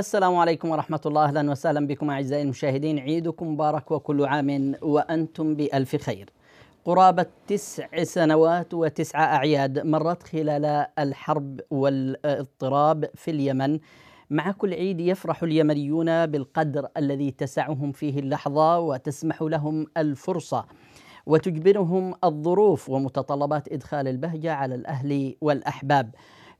السلام عليكم ورحمة الله أهلا وسهلا بكم أعزائي المشاهدين عيدكم مبارك وكل عام وأنتم بألف خير قرابة تسع سنوات وتسع أعياد مرت خلال الحرب والاضطراب في اليمن مع كل عيد يفرح اليمنيون بالقدر الذي تسعهم فيه اللحظة وتسمح لهم الفرصة وتجبرهم الظروف ومتطلبات إدخال البهجة على الأهل والأحباب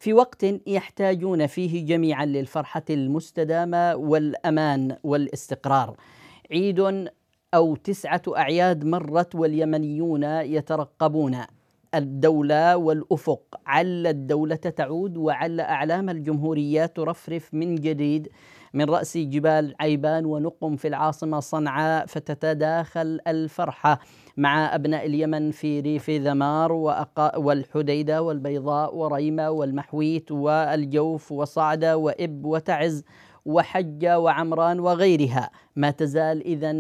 في وقت يحتاجون فيه جميعا للفرحه المستدامه والامان والاستقرار عيد او تسعه اعياد مرت واليمنيون يترقبون الدولة والأفق عل الدولة تعود وعل أعلام الجمهورية ترفرف من جديد من رأس جبال عيبان ونقم في العاصمة صنعاء فتتداخل الفرحة مع أبناء اليمن في ريف ذمار والحديدة والبيضاء وريمة والمحويت والجوف وصعدة وإب وتعز وحجة وعمران وغيرها ما تزال إذا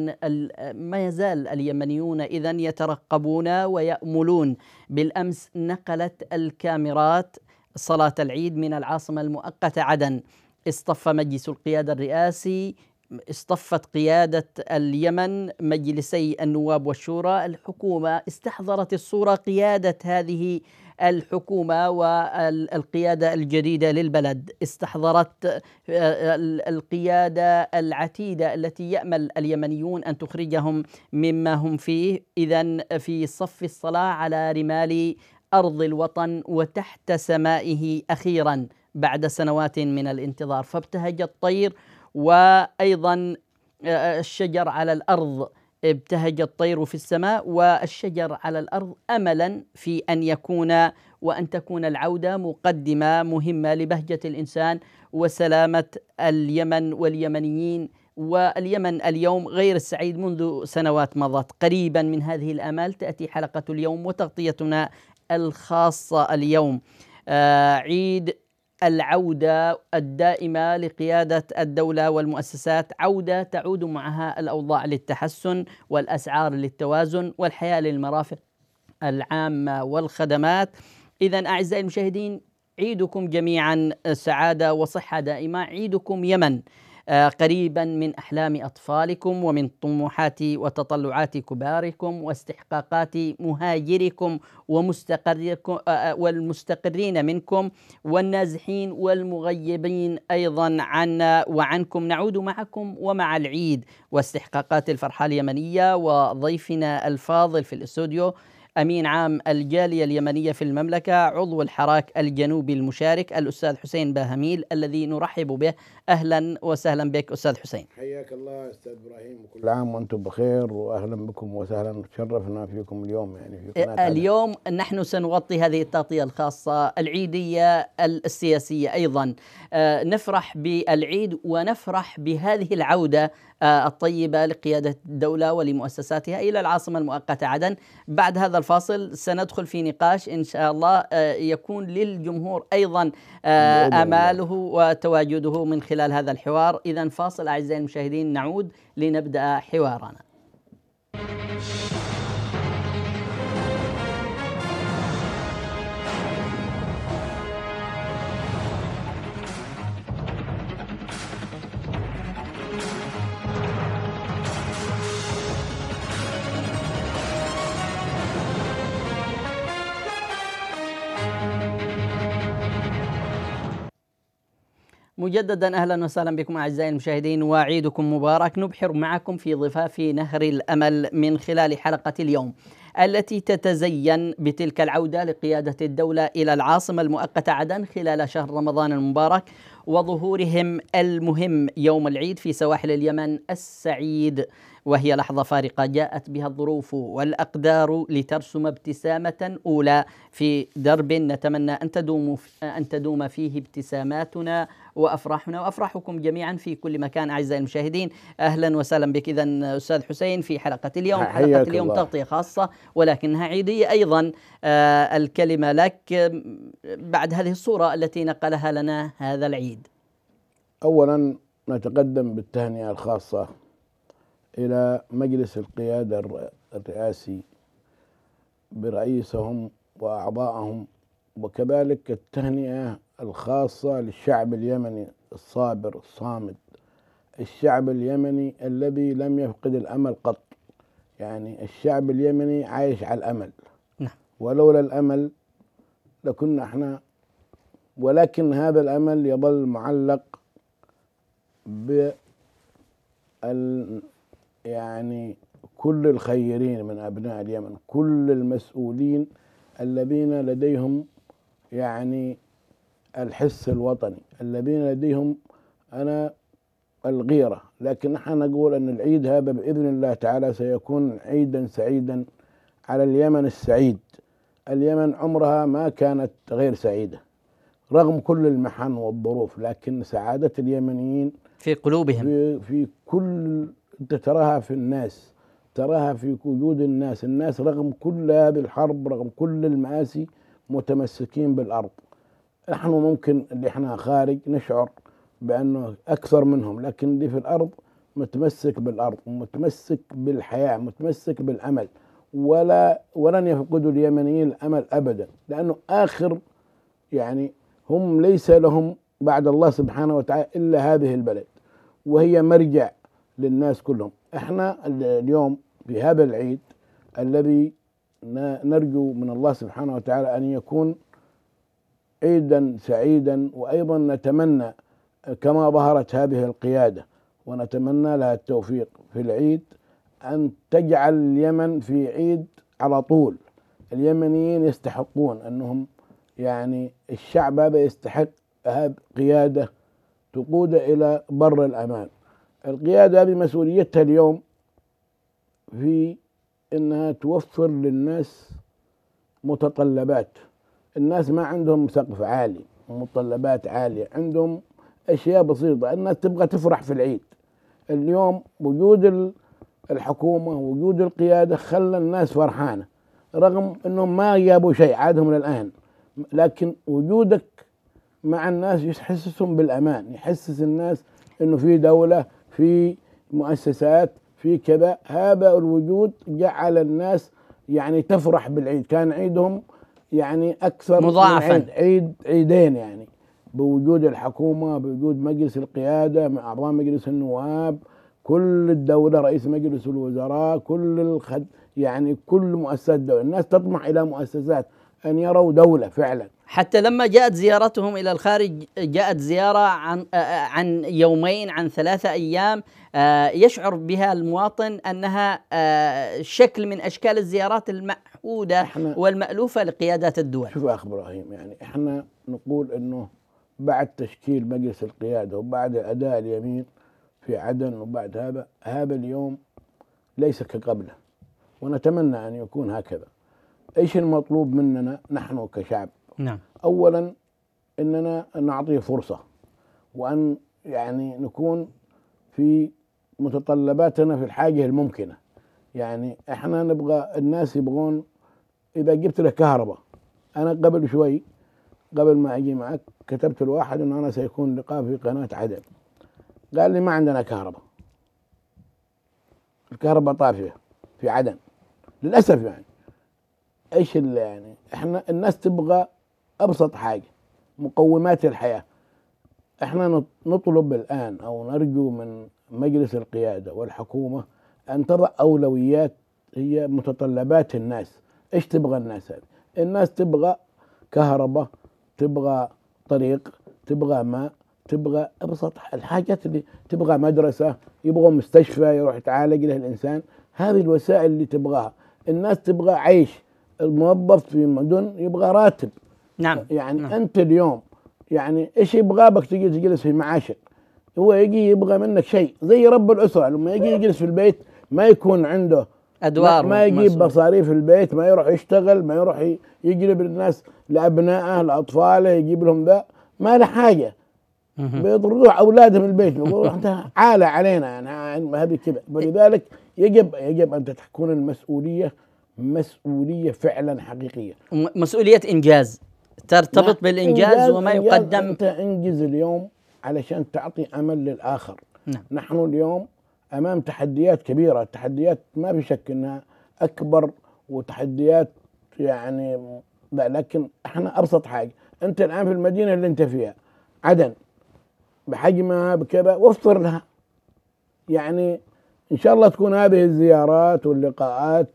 ما يزال اليمنيون إذا يترقبون ويأملون بالأمس نقلت الكاميرات صلاة العيد من العاصمة المؤقتة عدن اصطف مجلس القيادة الرئاسي اصطفت قيادة اليمن مجلسي النواب والشورى الحكومة استحضرت الصورة قيادة هذه الحكومة والقيادة الجديدة للبلد استحضرت آه، القيادة العتيدة التي يأمل اليمنيون أن تخرجهم مما هم فيه إذا في صف الصلاة على رمال أرض الوطن وتحت سمائه أخيرا بعد سنوات من الانتظار فابتهج الطير وايضا آه، آه، الشجر على الارض ابتهج الطير في السماء والشجر على الارض املا في ان يكون وان تكون العوده مقدمه مهمه لبهجه الانسان وسلامه اليمن واليمنيين واليمن اليوم غير السعيد منذ سنوات مضت قريبا من هذه الامال تاتي حلقه اليوم وتغطيتنا الخاصه اليوم آه عيد العوده الدائمه لقياده الدوله والمؤسسات، عوده تعود معها الاوضاع للتحسن والاسعار للتوازن والحياه للمرافق العامه والخدمات. اذا اعزائي المشاهدين عيدكم جميعا سعاده وصحه دائمه، عيدكم يمن. آه، قريبا من احلام اطفالكم ومن طموحات وتطلعات كباركم واستحقاقات مهاجركم ومستقركم آه، آه، والمستقرين منكم والنازحين والمغيبين ايضا عنا وعنكم نعود معكم ومع العيد واستحقاقات الفرحه اليمنيه وضيفنا الفاضل في الاستوديو أمين عام الجالية اليمنية في المملكة عضو الحراك الجنوبي المشارك الأستاذ حسين باهميل الذي نرحب به أهلا وسهلا بك أستاذ حسين حياك الله أستاذ إبراهيم كل عام وأنتم بخير وأهلا بكم وسهلا تشرفنا فيكم اليوم يعني في قناة آه، اليوم هذا. نحن سنغطي هذه التغطية الخاصة العيدية السياسية أيضا آه، نفرح بالعيد ونفرح بهذه العودة آه، الطيبة لقيادة الدولة ولمؤسساتها إلى العاصمة المؤقتة عدن بعد هذا الفاصل سندخل في نقاش إن شاء الله آه، يكون للجمهور أيضا آه، نعم. أماله وتواجده من خلال هذا الحوار إذا فاصل أعزائي المشاهدين نعود لنبدأ حوارنا مجددا اهلا وسهلا بكم اعزائي المشاهدين وعيدكم مبارك نبحر معكم في ضفاف نهر الامل من خلال حلقه اليوم التي تتزين بتلك العوده لقياده الدوله الى العاصمه المؤقته عدن خلال شهر رمضان المبارك وظهورهم المهم يوم العيد في سواحل اليمن السعيد وهي لحظة فارقة جاءت بها الظروف والأقدار لترسم ابتسامة أولى في درب نتمنى أن تدوم أن تدوم فيه ابتساماتنا وافراحنا وافراحكم جميعا في كل مكان اعزائي المشاهدين اهلا وسهلا بك اذا استاذ حسين في حلقه اليوم حلقه اليوم الله. تغطيه خاصه ولكنها عيديه ايضا آه الكلمه لك بعد هذه الصوره التي نقلها لنا هذا العيد اولا نتقدم بالتهنئه الخاصه إلى مجلس القيادة الرئاسي برئيسهم وأعضائهم وكذلك التهنئة الخاصة للشعب اليمني الصابر الصامد الشعب اليمني الذي لم يفقد الأمل قط يعني الشعب اليمني عايش على الأمل نعم. ولولا الأمل لكنا احنا ولكن هذا الأمل يظل معلق بال يعني كل الخيرين من أبناء اليمن كل المسؤولين الذين لديهم يعني الحس الوطني الذين لديهم أنا الغيرة لكن نحن نقول أن العيد هذا بإذن الله تعالى سيكون عيدا سعيدا على اليمن السعيد اليمن عمرها ما كانت غير سعيده رغم كل المحن والظروف لكن سعادة اليمنيين في قلوبهم في, في كل انت تراها في الناس تراها في وجود الناس الناس رغم كل هذه الحرب رغم كل المآسي متمسكين بالأرض نحن ممكن اللي احنا خارج نشعر بأنه أكثر منهم لكن اللي في الأرض متمسك بالأرض متمسك بالحياة متمسك بالأمل ولا ولن يفقدوا اليمنيين الأمل أبدا لأنه آخر يعني هم ليس لهم بعد الله سبحانه وتعالى إلا هذه البلد وهي مرجع للناس كلهم احنا اليوم في هذا العيد الذي نرجو من الله سبحانه وتعالى ان يكون عيدا سعيدا وايضا نتمنى كما ظهرت هذه القياده ونتمنى لها التوفيق في العيد ان تجعل اليمن في عيد على طول اليمنيين يستحقون انهم يعني الشعب هذا يستحق قياده تقود الى بر الامان القيادة بمسؤوليتها اليوم في انها توفر للناس متطلبات الناس ما عندهم سقف عالي متطلبات عالية عندهم أشياء بسيطة الناس تبغى تفرح في العيد اليوم وجود الحكومة وجود القيادة خلى الناس فرحانة رغم أنهم ما جابوا شيء عادهم للآن لكن وجودك مع الناس يحسسهم بالأمان يحسس الناس أنه في دولة في مؤسسات في كذا هذا الوجود جعل الناس يعني تفرح بالعيد كان عيدهم يعني اكثر مضاعفا عيد, عيد عيدين يعني بوجود الحكومه بوجود مجلس القياده مع اعضاء مجلس النواب كل الدوله رئيس مجلس الوزراء كل الخد يعني كل مؤسسات الدوله الناس تطمح الى مؤسسات أن يروا دولة فعلا حتى لما جاءت زيارتهم إلى الخارج جاءت زيارة عن عن يومين عن ثلاثة أيام آه، يشعر بها المواطن أنها آه، شكل من أشكال الزيارات المعهودة والمألوفة لقيادات الدول شوف أخ إبراهيم يعني إحنا نقول أنه بعد تشكيل مجلس القيادة وبعد أداء اليمين في عدن وبعد هذا هذا اليوم ليس كقبله ونتمنى أن يكون هكذا ايش المطلوب مننا نحن كشعب؟ نعم اولا اننا نعطيه فرصه وان يعني نكون في متطلباتنا في الحاجه الممكنه يعني احنا نبغى الناس يبغون اذا جبت له كهرباء انا قبل شوي قبل ما اجي معك كتبت لواحد انه انا سيكون لقاء في قناه عدن قال لي ما عندنا كهرباء الكهرباء طافيه في عدن للاسف يعني ايش اللي يعني احنا الناس تبغى ابسط حاجه مقومات الحياه احنا نطلب الان او نرجو من مجلس القياده والحكومه ان تضع اولويات هي متطلبات الناس ايش تبغى الناس هذه الناس تبغى كهرباء تبغى طريق تبغى ماء تبغى ابسط الحاجات اللي تبغى مدرسه يبغى مستشفى يروح يتعالج له الانسان هذه الوسائل اللي تبغاها الناس تبغى عيش الموظف في مدن يبغى راتب نعم يعني نعم. انت اليوم يعني ايش يبغى بك تجي تجلس في معاشك هو يجي يبغى منك شيء زي رب الاسره لما يجي يجلس في البيت ما يكون عنده ادوار ما يجيب مصاريف البيت ما يروح يشتغل ما يروح يجلب الناس لابنائه لاطفاله يجيب لهم ذا ما له حاجه بيطردوه اولادهم البيت يقولوا انت عالة علينا يعني هذه كذا ولذلك يجب يجب ان تكون المسؤوليه مسؤوليه فعلا حقيقيه مسؤوليه انجاز ترتبط نعم، بالانجاز إنجاز وما إنجاز يقدم انت انجز اليوم علشان تعطي امل للاخر نعم. نحن اليوم امام تحديات كبيره تحديات ما في شك انها اكبر وتحديات يعني لكن احنا ابسط حاجه انت الان في المدينه اللي انت فيها عدن بحجمها بكذا وفر لها يعني ان شاء الله تكون هذه الزيارات واللقاءات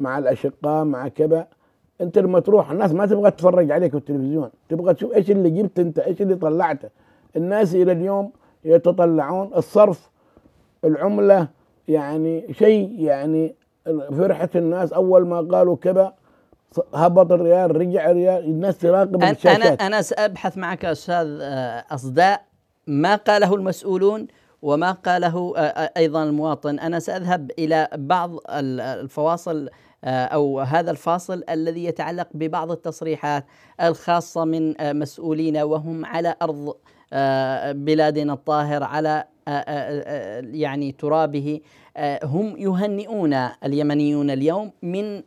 مع الاشقاء مع كذا انت لما تروح الناس ما تبغى تتفرج عليك في التلفزيون تبغى تشوف ايش اللي جبت انت ايش اللي طلعته الناس الى اليوم يتطلعون الصرف العمله يعني شيء يعني فرحه الناس اول ما قالوا كذا هبط الريال رجع الريال الناس تراقب أنا الشاشات انا انا سابحث معك استاذ آه، اصداء ما قاله المسؤولون وما قاله ايضا المواطن انا ساذهب الى بعض الفواصل آه، او هذا الفاصل الذي يتعلق ببعض التصريحات الخاصه من آه، مسؤولين وهم على ارض آه، بلادنا الطاهر على يعني ترابه هم يهنئون اليمنيون اليوم من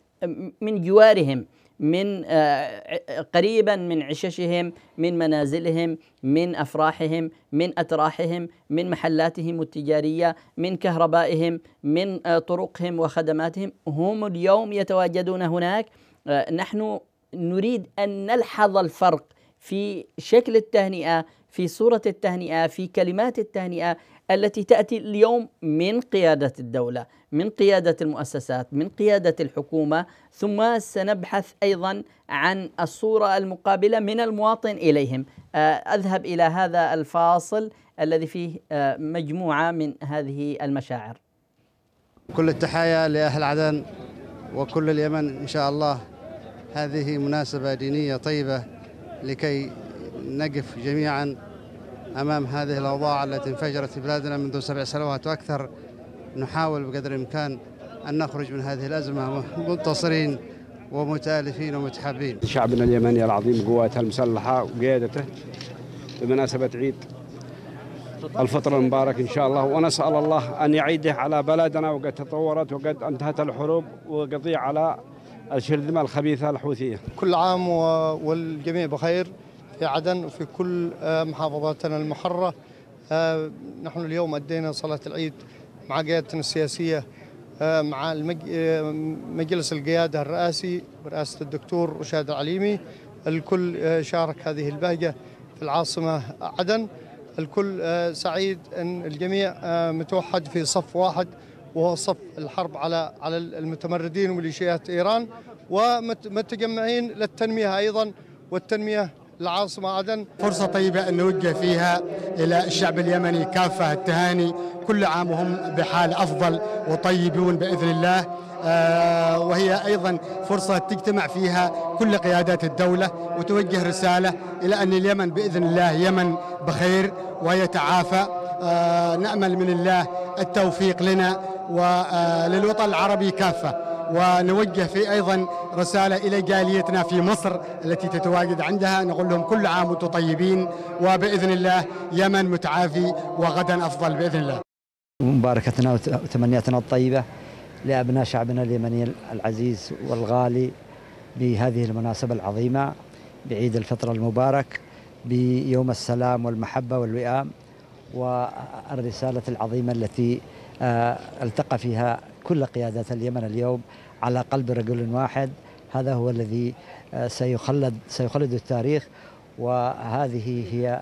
من جوارهم من آه، قريبا من عششهم من منازلهم من افراحهم من اتراحهم من محلاتهم التجاريه من كهربائهم من آه، طرقهم وخدماتهم هم اليوم يتواجدون هناك آه، نحن نريد ان نلحظ الفرق في شكل التهنئه في صوره التهنئه في كلمات التهنئه التي تاتي اليوم من قياده الدوله، من قياده المؤسسات، من قياده الحكومه، ثم سنبحث ايضا عن الصوره المقابله من المواطن اليهم. آه، اذهب الى هذا الفاصل الذي فيه آه، مجموعه من هذه المشاعر. كل التحايا لاهل عدن وكل اليمن ان شاء الله هذه مناسبه دينيه طيبه لكي نقف جميعا أمام هذه الأوضاع التي انفجرت في بلادنا منذ سبع سنوات وأكثر نحاول بقدر الإمكان أن نخرج من هذه الأزمة منتصرين ومتالفين ومتحابين شعبنا اليمني العظيم قواته المسلحة وقيادته بمناسبة عيد الفطر المبارك إن شاء الله ونسأل الله أن يعيده على بلدنا وقد تطورت وقد انتهت الحروب وقضي على الشرذمة الخبيثة الحوثية كل عام والجميع بخير في عدن وفي كل آه، محافظاتنا المحرة آه، نحن اليوم أدينا صلاة العيد مع قيادتنا السياسية آه، مع مجلس القيادة الرئاسي برئاسة الدكتور رشاد العليمي الكل شارك هذه البهجة في العاصمة عدن الكل سعيد أن الجميع متوحد في صف واحد وهو صف الحرب على على المتمردين وميليشيات إيران ومتجمعين للتنمية أيضا والتنمية العاصمة عدن فرصة طيبة أن نوجه فيها إلى الشعب اليمني كافة التهاني كل عام وهم بحال أفضل وطيبون بإذن الله آه، وهي أيضا فرصة تجتمع فيها كل قيادات الدولة وتوجه رسالة إلى أن اليمن بإذن الله يمن بخير ويتعافى آه، نأمل من الله التوفيق لنا وللوطن آه، العربي كافة ونوجه في أيضا رسالة إلى جاليتنا في مصر التي تتواجد عندها نقول لهم كل عام وانتم طيبين وبإذن الله يمن متعافي وغدا أفضل بإذن الله مباركتنا وتمنياتنا الطيبة لأبناء شعبنا اليمني العزيز والغالي بهذه المناسبة العظيمة بعيد الفطر المبارك بيوم السلام والمحبة والوئام والرسالة العظيمة التي آه، التقى فيها كل قيادات اليمن اليوم على قلب رجل واحد هذا هو الذي آه، سيخلد سيخلد التاريخ وهذه هي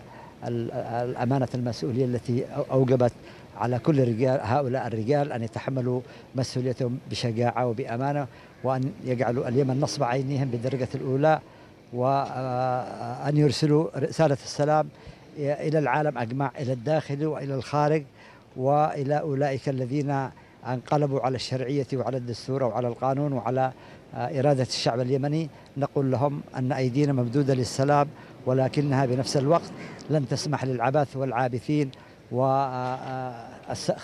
الأمانة المسؤولية التي أوجبت على كل رجال هؤلاء الرجال أن يتحملوا مسؤوليتهم بشجاعة وبأمانة وأن يجعلوا اليمن نصب عينيهم بالدرجة الأولى وأن آه، يرسلوا رسالة السلام إلى العالم أجمع إلى الداخل وإلى الخارج وإلى أولئك الذين انقلبوا على الشرعية وعلى الدستور وعلى القانون وعلى آه، إرادة الشعب اليمني نقول لهم أن أيدينا ممدودة للسلام ولكنها بنفس الوقت لن تسمح للعبث والعابثين وخيار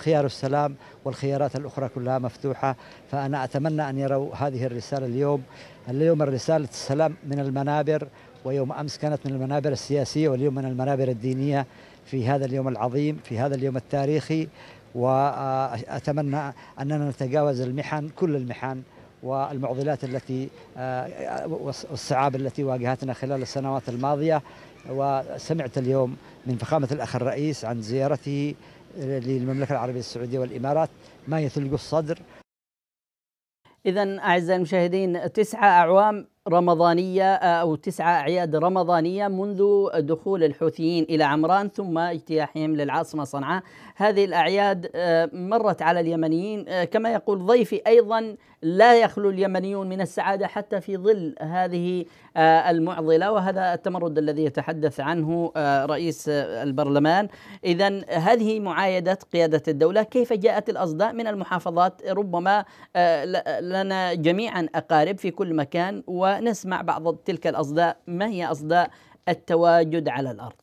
آه، آه، السلام والخيارات الأخرى كلها مفتوحة فأنا أتمنى أن يروا هذه الرسالة اليوم اليوم رسالة السلام من المنابر ويوم أمس كانت من المنابر السياسية واليوم من المنابر الدينية في هذا اليوم العظيم في هذا اليوم التاريخي وأتمنى أننا نتجاوز المحن كل المحن والمعضلات التي آه، والصعاب التي واجهتنا خلال السنوات الماضية وسمعت اليوم من فخامة الأخ الرئيس عن زيارته للمملكة العربية السعودية والإمارات ما يثلج الصدر إذا أعزائي المشاهدين تسعة أعوام رمضانية آه، أو تسعة أعياد رمضانية منذ دخول الحوثيين إلى عمران ثم اجتياحهم للعاصمة صنعاء هذه الأعياد آه، مرت على اليمنيين آه، كما يقول ضيفي أيضا لا يخلو اليمنيون من السعادة حتى في ظل هذه المعضلة وهذا التمرد الذي يتحدث عنه رئيس البرلمان إذا هذه معايدة قيادة الدولة كيف جاءت الأصداء من المحافظات ربما لنا جميعا أقارب في كل مكان و ونسمع بعض تلك الأصداء ما هي أصداء التواجد على الأرض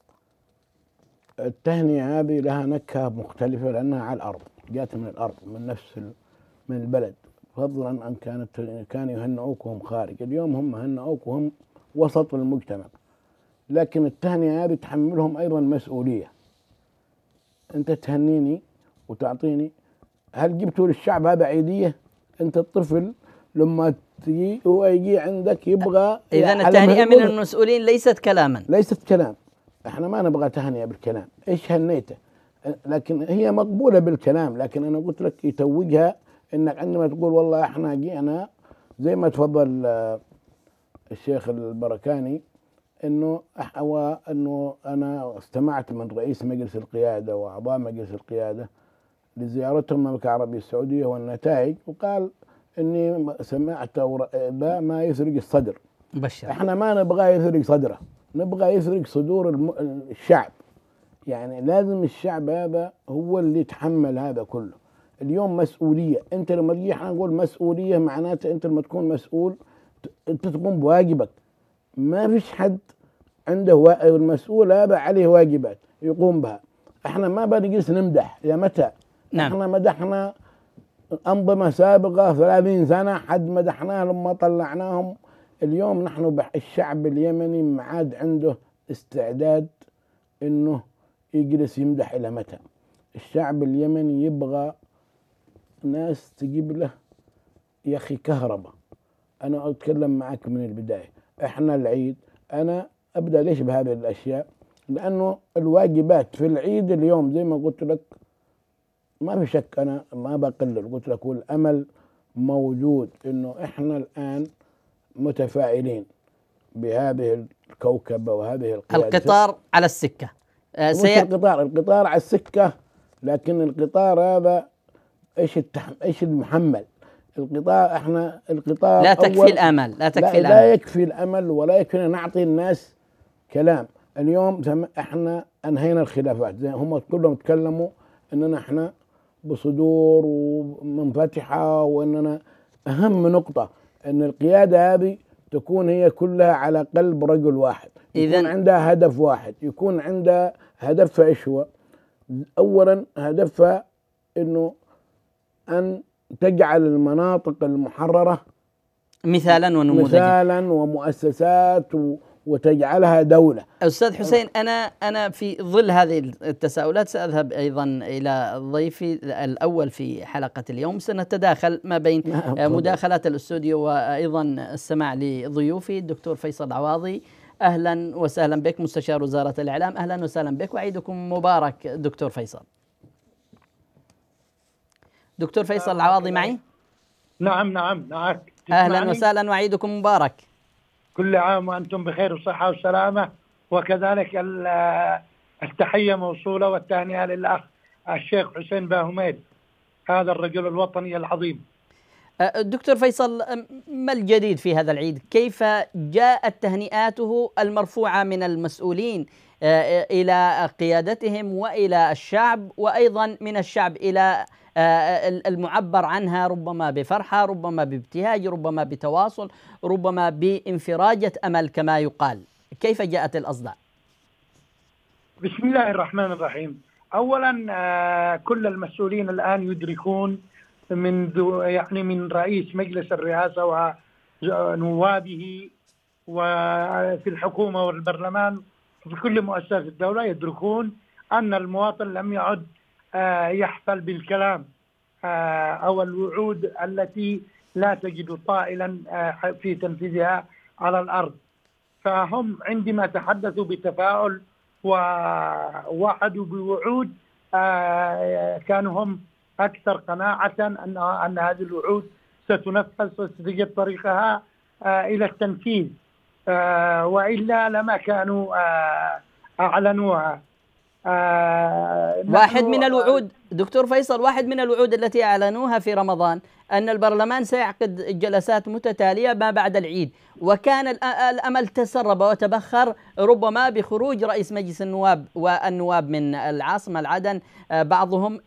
التهنئة هذه لها نكهة مختلفة لأنها على الأرض جات من الأرض من نفس من البلد فضلا أن كانت كان يهنئوك وهم خارج اليوم هم هنئوك وهم وسط المجتمع لكن التهنئة هذه تحملهم أيضا مسؤولية أنت تهنيني وتعطيني هل جبتوا للشعب هذا عيدية أنت الطفل لما تجي هو يجي عندك يبغى اذا يعني التهنئه من المسؤولين ليست كلاما ليست كلام احنا ما نبغى تهنئه بالكلام ايش هنيته لكن هي مقبوله بالكلام لكن انا قلت لك يتوجها انك عندما تقول والله احنا جئنا زي ما تفضل آه، الشيخ البركاني انه أحوى انه انا استمعت من رئيس مجلس القياده واعضاء مجلس القياده لزيارتهم المملكه العربيه السعوديه والنتائج وقال اني سمعت ذا ما يسرق الصدر بشر احنا ما نبغاه يسرق صدره نبغى يسرق صدور الشعب يعني لازم الشعب هذا هو اللي يتحمل هذا كله اليوم مسؤوليه انت لما تجي نقول مسؤوليه معناته انت لما تكون مسؤول انت تقوم بواجبك ما فيش حد عنده و... المسؤول هذا عليه واجبات يقوم بها احنا ما بنجلس نمدح يا متى نعم. احنا مدحنا أنظمة سابقة 30 سنة حد مدحناه لما طلعناهم اليوم نحن الشعب اليمني ما عاد عنده استعداد انه يجلس يمدح الى متى الشعب اليمني يبغى ناس تجيب له يا اخي كهرباء انا اتكلم معك من البدايه احنا العيد انا ابدا ليش بهذه الاشياء لانه الواجبات في العيد اليوم زي ما قلت لك ما في شك انا ما بقلل قلت لك والامل موجود انه احنا الان متفائلين بهذه الكوكبه وهذه القيادة القطار على السكه آه، سي... القطار القطار على السكه لكن القطار هذا ايش التحم... ايش المحمل القطار احنا القطار لا تكفي الامل لا تكفي لا, الامل لا يكفي الامل ولا يكفينا نعطي الناس كلام اليوم احنا انهينا الخلافات زي هم كلهم تكلموا اننا احنا بصدور ومنفتحه واننا اهم نقطه ان القياده هذه تكون هي كلها على قلب رجل واحد يكون عندها هدف واحد يكون عندها هدفها ايش هو؟ اولا هدفها انه ان تجعل المناطق المحرره مثالا ونموذجا مثالا ومؤسسات و وتجعلها دولة أستاذ حسين أنا أنا في ظل هذه التساؤلات سأذهب أيضا إلى ضيفي الأول في حلقة اليوم سنتداخل ما بين نعم، مداخلات الاستوديو وأيضا السماع لضيوفي الدكتور فيصل عواضي أهلا وسهلا بك مستشار وزارة الإعلام أهلا وسهلا بك وعيدكم مبارك دكتور فيصل دكتور فيصل العواضي معي نعم نعم معك أهلا وسهلا وعيدكم مبارك كل عام وأنتم بخير وصحة وسلامة وكذلك التحية موصولة والتهنئة للأخ الشيخ حسين باهوميد هذا الرجل الوطني العظيم أه، دكتور فيصل ما الجديد في هذا العيد كيف جاءت تهنئاته المرفوعة من المسؤولين أه، إلى قيادتهم وإلى الشعب وأيضا من الشعب إلى آه، آه، المعبر عنها ربما بفرحه ربما بابتهاج ربما بتواصل ربما بانفراجه امل كما يقال كيف جاءت الاصداء بسم الله الرحمن الرحيم اولا آه، كل المسؤولين الان يدركون منذ يعني من رئيس مجلس الرئاسه ونوابه وفي الحكومه والبرلمان وفي كل مؤسسات الدوله يدركون ان المواطن لم يعد آه، يحفل بالكلام آه، او الوعود التي لا تجد طائلا آه، في تنفيذها على الارض فهم عندما تحدثوا بتفاؤل ووعدوا بوعود كانوا هم اكثر قناعه ان ان هذه الوعود ستنفذ وستجد طريقها الى التنفيذ والا لما كانوا اعلنوها آه واحد من الوعود آه، دكتور فيصل واحد من الوعود التي اعلنوها في رمضان ان البرلمان سيعقد جلسات متتاليه ما بعد العيد وكان آه، الامل تسرب وتبخر ربما بخروج رئيس مجلس النواب والنواب من العاصمه العدن آه، بعضهم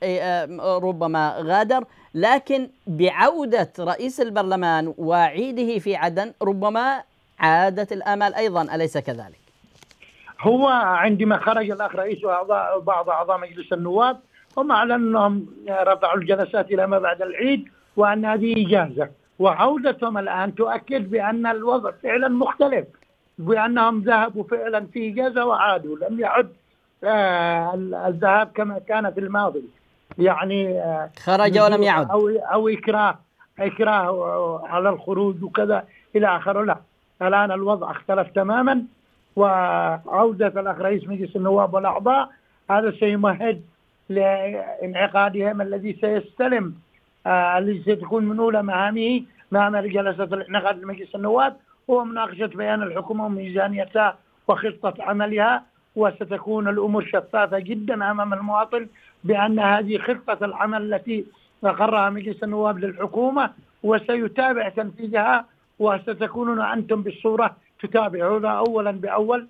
ربما غادر لكن بعوده رئيس البرلمان وعيده في عدن ربما عادت الامل ايضا اليس كذلك؟ هو عندما خرج الاخ رئيس واعضاء بعض اعضاء مجلس النواب هم اعلنوا انهم رفعوا الجلسات الى ما بعد العيد وان هذه اجازه وعودتهم الان تؤكد بان الوضع فعلا مختلف بانهم ذهبوا فعلا في اجازه وعادوا لم يعد آه، الذهاب كما كان في الماضي يعني آه، خرج ولم يعد او او اكراه اكراه على الخروج وكذا الى اخره لا الان الوضع اختلف تماما وعودة الأخ رئيس مجلس النواب والأعضاء هذا سيمهد لانعقادهم الذي سيستلم آه، الذي ستكون من أولى مهامه مهام جلسة الانعقاد لمجلس النواب هو مناقشة بيان الحكومة وميزانيتها وخطة عملها وستكون الأمور شفافة جدا أمام المواطن بأن هذه خطة العمل التي أقرها مجلس النواب للحكومة وسيتابع تنفيذها وستكونون أنتم بالصورة تتابعون اولا باول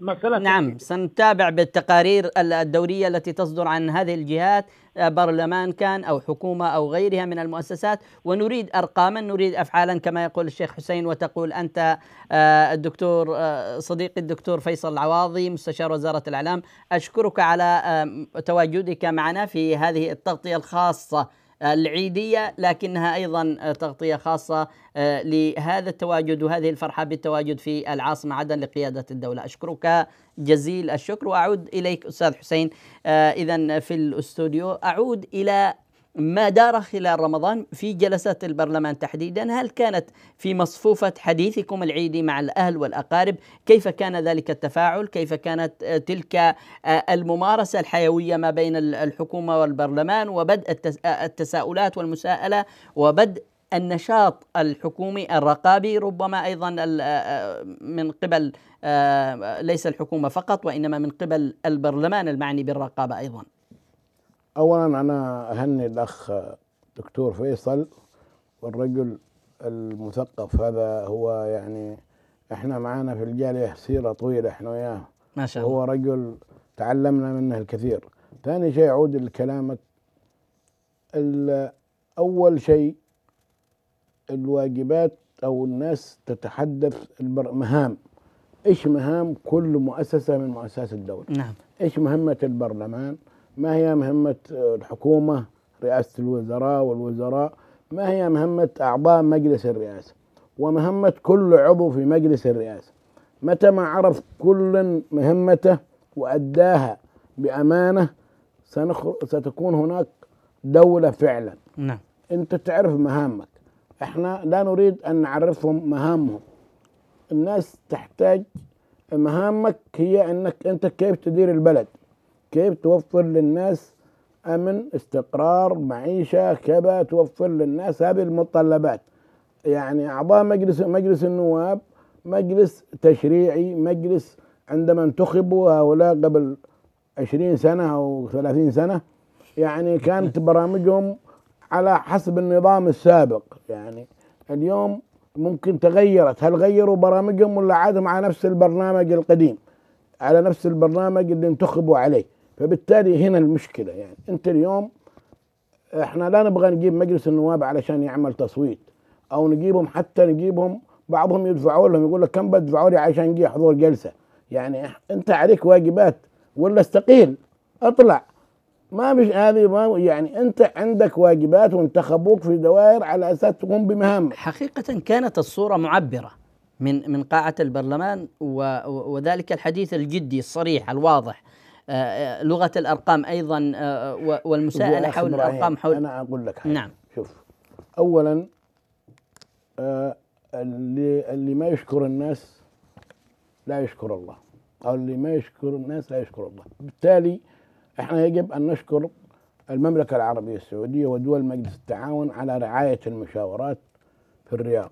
مسألة نعم سنتابع بالتقارير الدورية التي تصدر عن هذه الجهات آه، برلمان كان أو حكومة أو غيرها من المؤسسات ونريد أرقاما نريد أفعالا كما يقول الشيخ حسين وتقول أنت آه، الدكتور آه، صديقي الدكتور فيصل العواضي مستشار وزارة الإعلام أشكرك على تواجدك معنا في هذه التغطية الخاصة آه، العيدية لكنها أيضا آه، تغطية خاصة آه، لهذا التواجد وهذه الفرحة بالتواجد في العاصمة عدن لقيادة الدولة أشكرك جزيل الشكر وأعود إليك أستاذ حسين إذا في الأستوديو أعود إلى ما دار خلال رمضان في جلسات البرلمان تحديدا هل كانت في مصفوفة حديثكم العيدي مع الأهل والأقارب كيف كان ذلك التفاعل كيف كانت تلك الممارسة الحيوية ما بين الحكومة والبرلمان وبدء التساؤلات والمساءلة وبدء النشاط الحكومي الرقابي ربما ايضا آه، آه، من قبل آه، ليس الحكومه فقط وانما من قبل البرلمان المعني بالرقابه ايضا اولا انا اهني الاخ دكتور فيصل والرجل المثقف هذا هو يعني احنا معانا في الجاليه سيره طويله احنا وياه ما شاء الله هو رجل تعلمنا منه الكثير ثاني شيء يعود لكلامك اول شيء الواجبات او الناس تتحدث المهام ايش مهام كل مؤسسه من مؤسسات الدوله نعم ايش مهمه البرلمان ما هي مهمة الحكومة رئاسة الوزراء والوزراء ما هي مهمة أعضاء مجلس الرئاسة ومهمة كل عضو في مجلس الرئاسة متى ما عرف كل مهمته وأداها بأمانة ستكون هناك دولة فعلا نعم أنت تعرف مهامك احنا لا نريد أن نعرفهم مهامهم الناس تحتاج مهامك هي أنك أنت كيف تدير البلد كيف توفر للناس امن استقرار معيشه كذا توفر للناس هذه المتطلبات يعني اعضاء مجلس مجلس النواب مجلس تشريعي مجلس عندما انتخبوا هؤلاء قبل 20 سنة أو 30 سنة يعني كانت برامجهم على حسب النظام السابق يعني اليوم ممكن تغيرت هل غيروا برامجهم ولا عادوا على نفس البرنامج القديم على نفس البرنامج اللي انتخبوا عليه فبالتالي هنا المشكله يعني انت اليوم احنا لا نبغى نجيب مجلس النواب علشان يعمل تصويت او نجيبهم حتى نجيبهم بعضهم يدفعوا لهم يقول لك كم بدفعوا لي عشان اجي حضور جلسه يعني انت عليك واجبات ولا استقيل اطلع ما مش هذه ما يعني انت عندك واجبات وانتخبوك في دوائر على اساس تقوم بمهام حقيقه كانت الصوره معبره من من قاعه البرلمان وذلك الحديث الجدي الصريح الواضح آه، آه، لغه الارقام ايضا آه، والمساءله حول الارقام حول انا اقول لك حاجة. نعم شوف اولا اللي اللي ما يشكر الناس لا يشكر الله او اللي ما يشكر الناس لا يشكر الله بالتالي احنا يجب ان نشكر المملكه العربيه السعوديه ودول مجلس التعاون على رعايه المشاورات في الرياض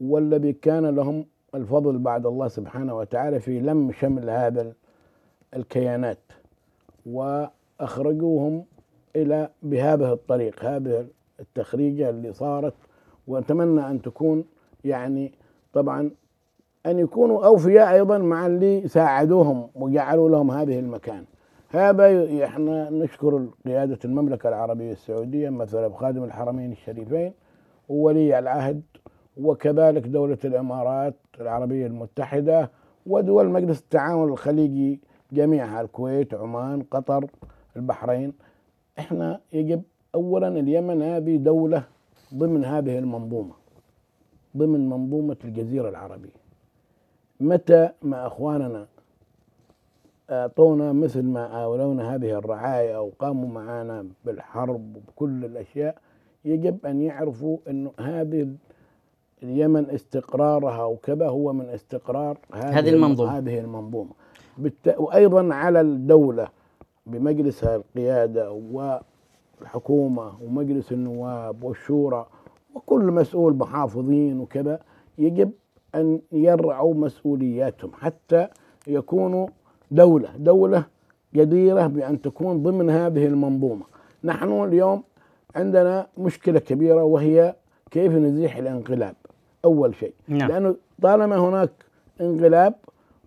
والذي كان لهم الفضل بعد الله سبحانه وتعالى في لم شمل هذا الكيانات واخرجوهم الى بهذه الطريق هذه التخريجه اللي صارت واتمنى ان تكون يعني طبعا ان يكونوا اوفياء ايضا مع اللي ساعدوهم وجعلوا لهم هذه المكان هذا احنا نشكر قياده المملكه العربيه السعوديه مثلا بخادم الحرمين الشريفين وولي العهد وكذلك دوله الامارات العربيه المتحده ودول مجلس التعاون الخليجي جميعها الكويت عمان قطر البحرين احنا يجب اولا اليمن هذه دوله ضمن هذه المنظومه ضمن منظومه الجزيره العربيه متى ما اخواننا اعطونا مثل ما اولونا هذه الرعايه او قاموا معنا بالحرب وبكل الاشياء يجب ان يعرفوا انه هذه اليمن استقرارها وكذا هو من استقرار هذه, هذه المنظومه هذه المنظومه وأيضا على الدولة بمجلسها القيادة والحكومة ومجلس النواب والشورى وكل مسؤول محافظين وكذا يجب أن يرعوا مسؤولياتهم حتى يكونوا دولة دولة جديرة بأن تكون ضمن هذه المنظومة نحن اليوم عندنا مشكلة كبيرة وهي كيف نزيح الانقلاب أول شيء نعم. لأنه طالما هناك انقلاب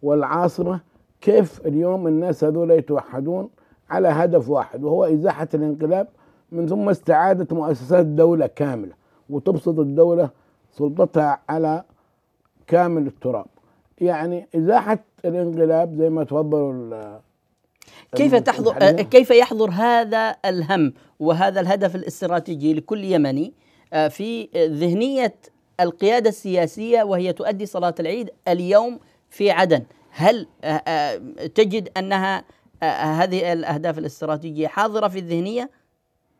والعاصمة كيف اليوم الناس هذول يتوحدون على هدف واحد وهو إزاحة الانقلاب من ثم استعادة مؤسسات الدولة كاملة وتبسط الدولة سلطتها على كامل التراب يعني إزاحة الانقلاب زي ما تفضلوا كيف تحضر كيف يحضر هذا الهم وهذا الهدف الاستراتيجي لكل يمني آه، في ذهنيه القياده السياسيه وهي تؤدي صلاه العيد اليوم في عدن هل آه، آه، تجد انها آه، هذه الاهداف الاستراتيجيه حاضره في الذهنيه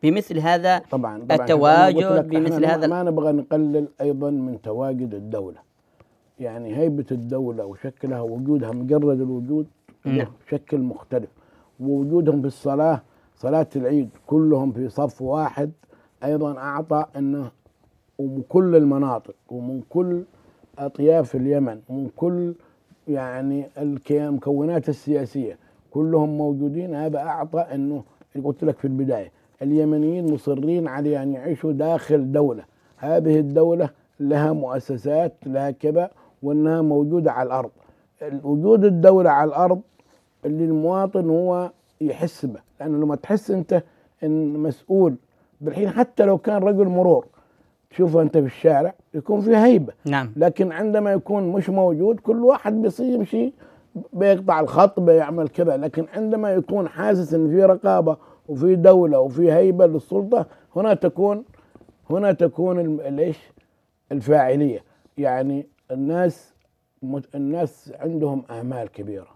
بمثل هذا طبعا, طبعاً التواجد بمثل هذا ما نبغى نقلل ايضا من تواجد الدوله يعني هيبه الدوله وشكلها وجودها مجرد الوجود شكل مختلف ووجودهم في الصلاه صلاه العيد كلهم في صف واحد ايضا اعطى انه ومن كل المناطق ومن كل اطياف اليمن ومن كل يعني المكونات السياسيه كلهم موجودين هذا اعطى انه قلت لك في البدايه اليمنيين مصرين على ان يعني يعيشوا داخل دوله هذه الدوله لها مؤسسات لها كذا وانها موجوده على الارض وجود الدوله على الارض اللي المواطن هو يحس به لانه لما تحس انت ان مسؤول بالحين حتى لو كان رجل مرور تشوفه انت في الشارع يكون في هيبه نعم لكن عندما يكون مش موجود كل واحد يمشي بيقطع الخط بيعمل كذا لكن عندما يكون حاسس ان في رقابه وفي دوله وفي هيبه للسلطه هنا تكون هنا تكون ليش الفاعليه يعني الناس الناس عندهم اعمال كبيره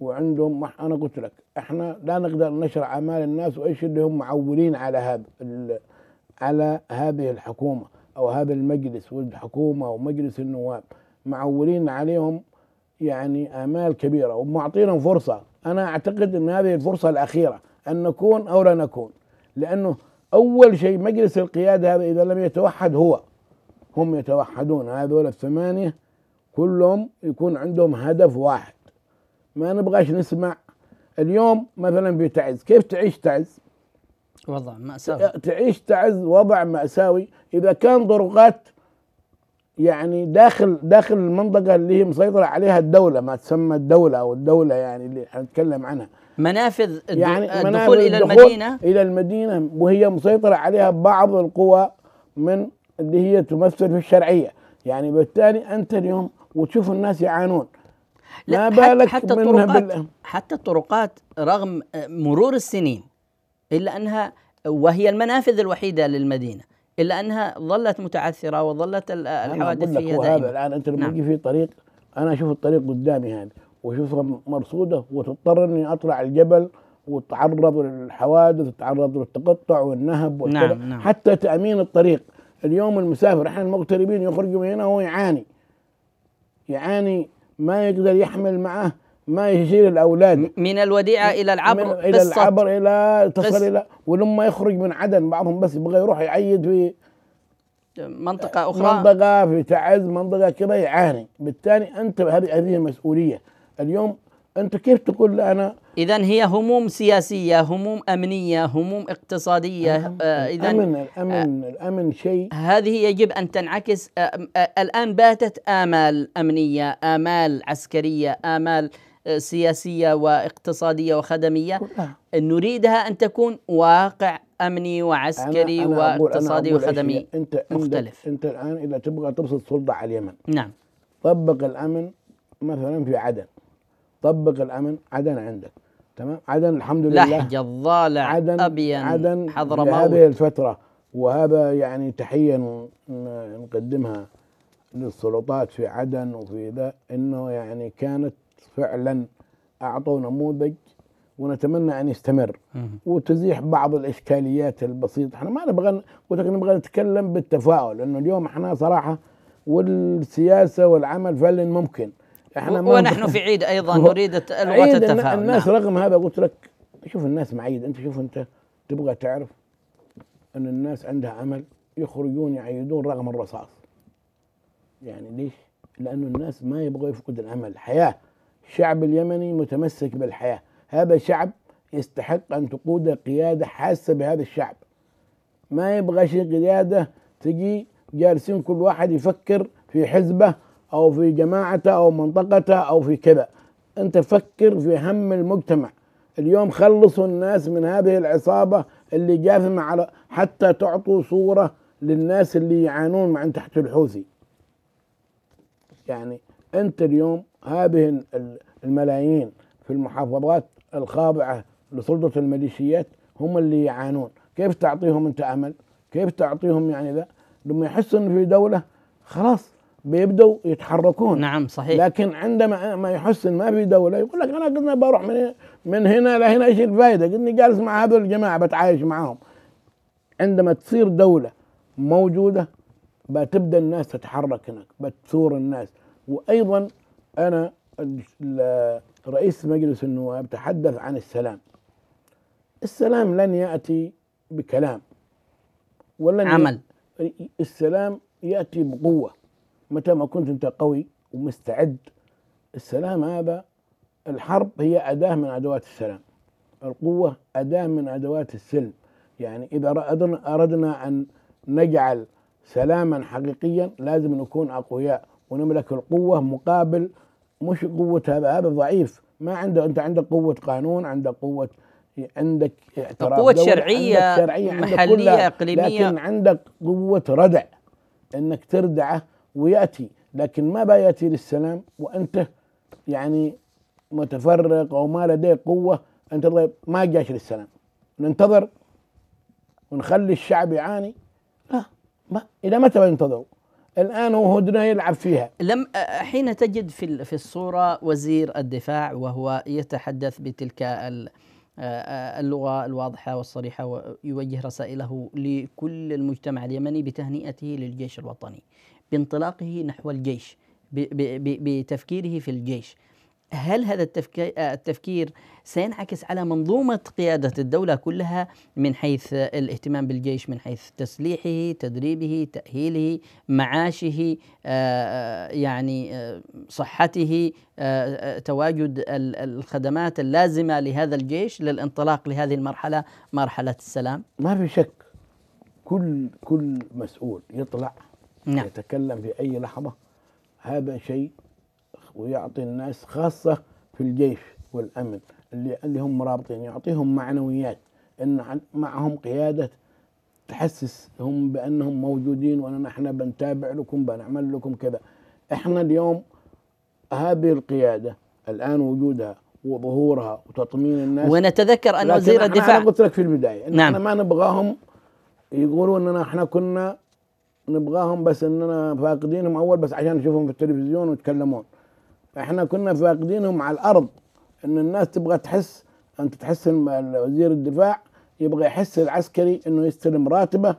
وعندهم انا قلت لك احنا لا نقدر نشرح اعمال الناس وايش اللي هم معولين على هذا على هذه الحكومة أو هذا المجلس والحكومة ومجلس النواب معولين عليهم يعني آمال كبيرة ومعطينهم فرصة أنا أعتقد أن هذه الفرصة الأخيرة أن نكون أو لا نكون لأنه أول شيء مجلس القيادة هذا إذا لم يتوحد هو هم يتوحدون هذول الثمانية كلهم يكون عندهم هدف واحد ما نبغاش نسمع اليوم مثلا في تعز كيف تعيش تعز وضع مأساوي تعيش تعز وضع مأساوي إذا كان ضرغات يعني داخل داخل المنطقة اللي هي مسيطرة عليها الدولة ما تسمى الدولة أو الدولة يعني اللي حنتكلم عنها منافذ يعني الدخول منافذ إلى المدينة إلى المدينة وهي مسيطرة عليها بعض القوى من اللي هي تمثل في الشرعية يعني بالتالي أنت اليوم وتشوف الناس يعانون لا ما بالك حتى الطرقات حتى الطرقات رغم مرور السنين إلا أنها وهي المنافذ الوحيدة للمدينة إلا أنها ظلت متعثرة وظلت الحوادث فيها دائما الآن أنت لما نعم. في طريق أنا أشوف الطريق قدامي هذا وأشوفها مرصودة وتضطر إني أطلع الجبل وتعرض للحوادث وتعرض للتقطع والنهب نعم نعم. حتى تأمين الطريق اليوم المسافر احنا المغتربين يخرجوا من هنا وهو يعاني يعاني ما يقدر يحمل معه ما يشيل الاولاد من الوديعه الى العبر الى العبر الى تصل الى ولما يخرج من عدن بعضهم بس يبغى يروح يعيد في منطقة أخرى منطقة في تعز منطقة كذا يعاني بالتالي أنت هذه هذه مسؤولية اليوم أنت كيف تقول أنا إذا هي هموم سياسية هموم أمنية هموم اقتصادية آه إذا الأمن الأمن آه الأمن شيء هذه يجب أن تنعكس آه آه الآن باتت آمال أمنية آمال عسكرية آمال آه سياسيه واقتصاديه وخدميه كلها. نعم. نريدها ان تكون واقع امني وعسكري أنا أنا واقتصادي أنا وخدمي انت مختلف انت الان اذا تبغى تبسط سلطه على اليمن نعم طبق الامن مثلا في عدن طبق الامن عدن عندك تمام عدن الحمد لله لحج الضالع عدن ابين عدن في هذه الفتره وهذا يعني تحيه نقدمها للسلطات في عدن وفي ذا انه يعني كانت فعلا اعطوا نموذج ونتمنى ان يستمر وتزيح بعض الاشكاليات البسيطه احنا ما نبغى قلت لك نبغى نتكلم بالتفاؤل انه اليوم احنا صراحه والسياسه والعمل فعلا ممكن احنا ونحن في عيد ايضا نريد لغه التفاؤل الناس نعم. رغم هذا قلت لك شوف الناس معيد انت شوف انت تبغى تعرف ان الناس عندها عمل يخرجون يعيدون رغم الرصاص يعني ليش؟ لانه الناس ما يبغوا يفقد الامل الحياه الشعب اليمني متمسك بالحياه هذا شعب يستحق ان تقود قياده حاسه بهذا الشعب ما يبغى شيء قياده تجي جالسين كل واحد يفكر في حزبه او في جماعته او منطقته او في كذا انت فكر في هم المجتمع اليوم خلصوا الناس من هذه العصابه اللي جاثمه على حتى تعطوا صوره للناس اللي يعانون من تحت الحوثي يعني انت اليوم هذه الملايين في المحافظات الخاضعة لسلطة الميليشيات هم اللي يعانون كيف تعطيهم انت امل كيف تعطيهم يعني ذا لما يحسوا ان في دولة خلاص بيبدوا يتحركون نعم صحيح لكن عندما ما يحس ان ما في دوله يقول لك انا قلنا بروح من من هنا لهنا ايش الفائده؟ قلني جالس مع هذول الجماعه بتعايش معاهم عندما تصير دوله موجوده بتبدا الناس تتحرك هناك بتثور الناس وايضا انا رئيس مجلس النواب تحدث عن السلام السلام لن ياتي بكلام ولن عمل السلام ياتي بقوه متى ما كنت انت قوي ومستعد السلام هذا الحرب هي اداه من ادوات السلام القوه اداه من ادوات السلم يعني اذا اردنا ان نجعل سلاما حقيقيا لازم نكون اقوياء ونملك القوه مقابل مش قوة هذا هذا ضعيف ما عنده أنت عندك قوة قانون عندك قوة عندك اعتراف قوة شرعية, عندك شرعية عندك إقليمية لكن عندك قوة ردع أنك تردعه ويأتي لكن ما بيأتي للسلام وأنت يعني متفرق أو ما لديك قوة أنت طيب ما جاش للسلام ننتظر ونخلي الشعب يعاني لا ما إلى متى بننتظروا الان هدنه يلعب فيها لم حين تجد في في الصوره وزير الدفاع وهو يتحدث بتلك آه، اللغه الواضحه والصريحه ويوجه رسائله لكل المجتمع اليمني بتهنئته للجيش الوطني بانطلاقه نحو الجيش بتفكيره في الجيش هل هذا آه، التفكير سينعكس على منظومة قيادة الدولة كلها من حيث الاهتمام بالجيش من حيث تسليحه تدريبه تأهيله معاشه آه، آه، يعني صحته تواجد الخدمات اللازمة لهذا الجيش للانطلاق لهذه المرحلة مرحلة السلام ما في شك كل كل مسؤول يطلع نعم. يتكلم في أي لحظة هذا شيء ويعطي الناس خاصة في الجيش والأمن اللي, اللي هم مرابطين يعطيهم معنويات إن معهم قيادة تحسسهم بأنهم موجودين وأن احنا بنتابع لكم بنعمل لكم كذا احنا اليوم هذه القيادة الآن وجودها وظهورها وتطمين الناس ونتذكر أن وزير الدفاع أنا قلت لك في البداية إن نعم. احنا ما نبغاهم يقولوا أننا احنا كنا نبغاهم بس اننا فاقدينهم اول بس عشان نشوفهم في التلفزيون ويتكلمون احنا كنا فاقدينهم على الارض ان الناس تبغى تحس انت تحس وزير الدفاع يبغى يحس العسكري انه يستلم راتبه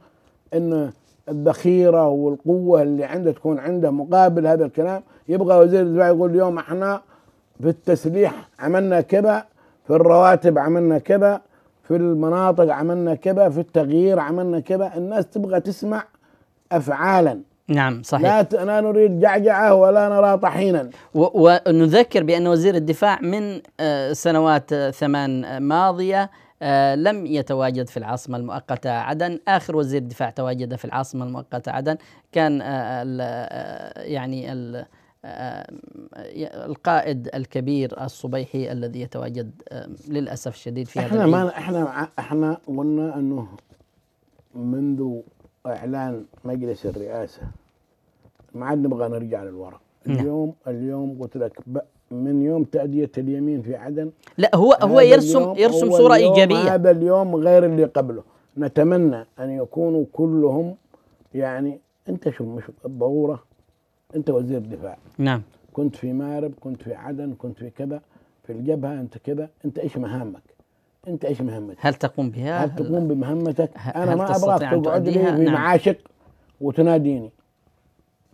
ان الذخيره والقوه اللي عنده تكون عنده مقابل هذا الكلام يبغى وزير الدفاع يقول اليوم احنا في التسليح عملنا كذا في الرواتب عملنا كذا في المناطق عملنا كذا في التغيير عملنا كذا الناس تبغى تسمع افعالا نعم صحيح لا, لا نريد جعجعة ولا نرى طحينا ونذكر بأن وزير الدفاع من آه، سنوات آه، ثمان آه، ماضية لم يتواجد في العاصمة المؤقتة عدن آخر وزير دفاع تواجد في العاصمة المؤقتة عدن كان الـ يعني الـ القائد الكبير الصبيحي الذي يتواجد للأسف الشديد في هذا احنا ما احنا احنا قلنا أنه منذ اعلان مجلس الرئاسه ما عاد نبغى نرجع للوراء نعم. اليوم اليوم قلت لك من يوم تأدية اليمين في عدن لا هو هو يرسم يرسم صورة إيجابية هذا اليوم غير اللي قبله نتمنى أن يكونوا كلهم يعني أنت شو مش ضرورة أنت وزير دفاع نعم كنت في مارب كنت في عدن كنت في كذا في الجبهة أنت كذا أنت إيش مهامك انت ايش مهمتك؟ هل تقوم بها؟ هل تقوم بمهمتك؟ انا ما ابغاك تقعد لي في نعم. معاشق وتناديني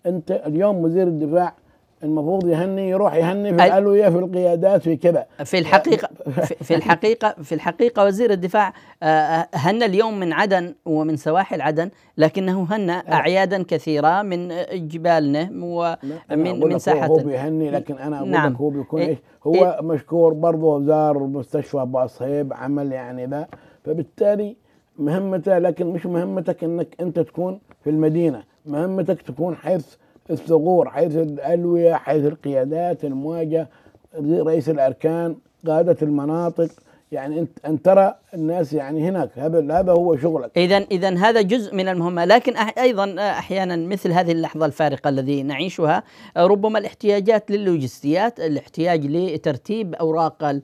انت اليوم وزير الدفاع المفروض يهني يروح يهني في الألوية في القيادات في كذا في الحقيقة في الحقيقة في الحقيقة وزير الدفاع آه، آه، هنى اليوم من عدن ومن سواحل عدن لكنه هنى أه. أعيادا كثيرة من جبالنا ومن من ساحه هو بيهني لكن أنا أقول نعم هو بيكون إيه. إيه هو إيه مشكور برضه وزار مستشفى أبو صهيب عمل يعني ذا فبالتالي مهمته لكن مش مهمتك أنك أنت تكون في المدينة مهمتك تكون حيث الثغور حيث الألوية حيث القيادات المواجهة رئيس الأركان قادة المناطق يعني انت ان ترى الناس يعني هناك هذا هذا هو شغلك اذا اذا هذا جزء من المهمه لكن ايضا آه، احيانا مثل هذه اللحظه الفارقه الذي نعيشها آه، ربما الاحتياجات للوجستيات الاحتياج لترتيب اوراق آه،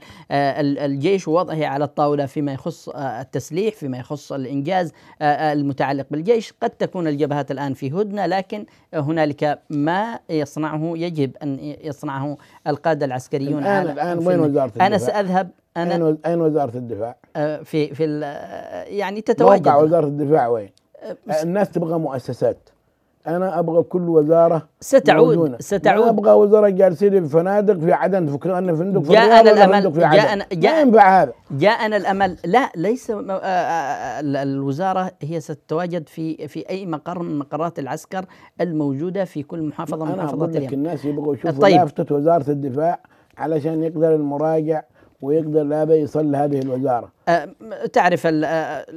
الجيش ووضعه على الطاوله فيما يخص التسليح فيما يخص الانجاز المتعلق بالجيش قد تكون الجبهات الان في هدنه لكن هنالك ما يصنعه يجب ان يصنعه القاده العسكريون الان الان وين وزاره انا ساذهب أنا أين وزارة الدفاع؟ آه، في في يعني تتواجد موقع وزارة الدفاع وين؟ آه، آه، الناس تبغى مؤسسات انا ابغى كل وزاره ستعود موجودة. ستعود ابغى وزاره جالسين في فنادق في عدن فكر ان فندق في جاءنا الامل في عدن. أنا جاء ينفع هذا جاءنا الامل لا ليس الوزاره هي ستتواجد في في اي مقر من مقرات العسكر الموجوده في كل محافظه من محافظات اليمن الناس يبغوا يشوفوا طيب. لافته وزاره الدفاع علشان يقدر المراجع ويقدر لا يصل هذه الوزارة أه تعرف أه، أه،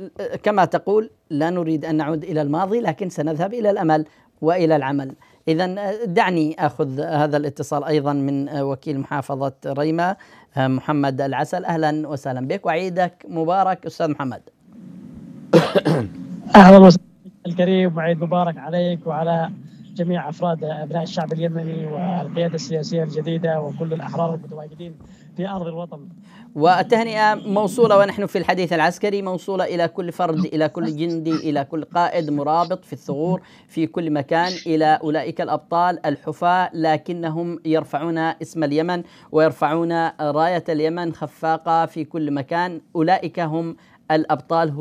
كما تقول لا نريد أن نعود إلى الماضي لكن سنذهب إلى الأمل وإلى العمل إذا أه، دعني أخذ هذا الاتصال أيضا من وكيل محافظة ريمة محمد العسل أهلا وسهلا بك وعيدك مبارك أستاذ محمد أهلا وسهلا الكريم وعيد مبارك عليك وعلى جميع افراد ابناء الشعب اليمني والقياده السياسيه الجديده وكل الاحرار المتواجدين في أرض الوطن والتهنئة موصولة ونحن في الحديث العسكري موصولة إلى كل فرد إلى كل جندي إلى كل قائد مرابط في الثغور في كل مكان إلى أولئك الأبطال الحفاة لكنهم يرفعون اسم اليمن ويرفعون راية اليمن خفاقة في كل مكان أولئك هم الأبطال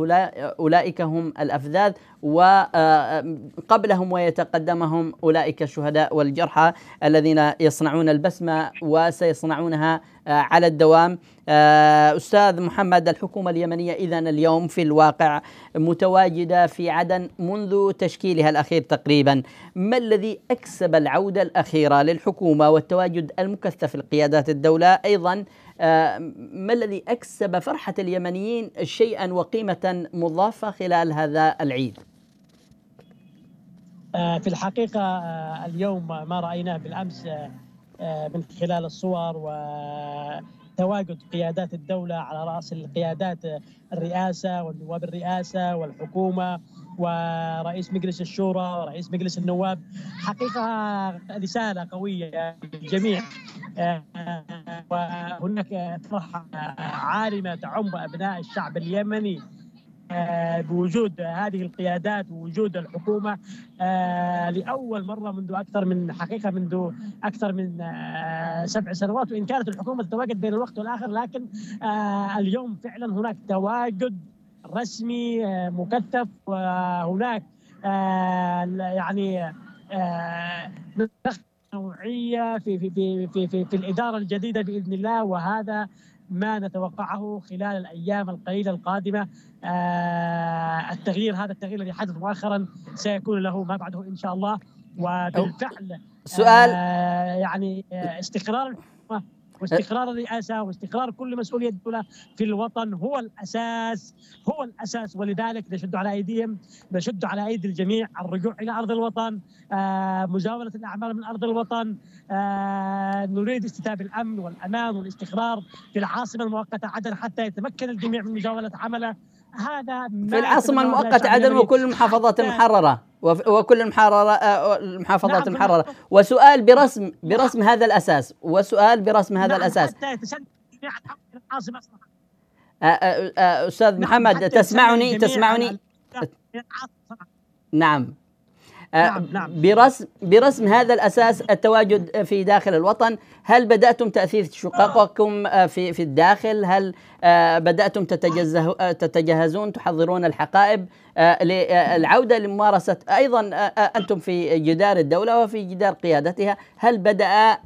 أولئك هم الأفذاذ وقبلهم آه، آه، ويتقدمهم أولئك الشهداء والجرحى الذين يصنعون البسمة وسيصنعونها آه، على الدوام أستاذ محمد الحكومة اليمنية إذا اليوم في الواقع متواجدة في عدن منذ تشكيلها الأخير تقريبا ما الذي أكسب العودة الأخيرة للحكومة والتواجد المكثف لقيادات الدولة أيضا آه، ما الذي أكسب فرحة اليمنيين شيئا وقيمة مضافة خلال هذا العيد؟ آه، في الحقيقة آه، اليوم ما رأيناه بالأمس من خلال الصور تواجد قيادات الدولة على رأس القيادات الرئاسة والنواب الرئاسة والحكومة ورئيس مجلس الشورى ورئيس مجلس النواب حقيقة رسالة قوية للجميع آه، وهناك فرحة عارمة تعم أبناء الشعب اليمني آه، بوجود هذه القيادات ووجود الحكومه آه، لاول مره منذ اكثر من حقيقه منذ اكثر من آه، سبع سنوات وان كانت الحكومه تتواجد بين الوقت والاخر لكن اليوم فعلا هناك تواجد رسمي مكثف وهناك يعني نوعيه في في في في في, في الاداره الجديده باذن الله وهذا ما نتوقعه خلال الايام القليله القادمه آه، التغيير هذا التغيير الذي حدث مؤخرا سيكون له ما بعده ان شاء الله وبالفعل سؤال آه، يعني آه، استقرار واستقرار الرئاسه واستقرار كل مسؤوليه الدوله في الوطن هو الاساس هو الاساس ولذلك نشد على ايديهم نشد على ايدي الجميع الرجوع الى ارض الوطن آه، مزاوله الاعمال من ارض الوطن آه، نريد استتاب الامن والامان والاستقرار في العاصمه المؤقته عدن حتى يتمكن الجميع من مزاوله عمله هذا في العاصمه المؤقته عدن وكل المحافظات المحرره وكل المحرره آه، المحافظات نعم المحرره وسؤال برسم نعم. برسم هذا الاساس وسؤال برسم هذا نعم الاساس آه، آه، استاذ نعم، محمد تسمعني تسمعني نعم آه، نعم نعم برسم برسم هذا الاساس التواجد في داخل الوطن، هل بداتم تاثير شققكم آه، في في الداخل؟ هل آه، بداتم تتجهزون تحضرون الحقائب للعوده لممارسه ايضا انتم في جدار الدوله وفي جدار قيادتها، هل بدا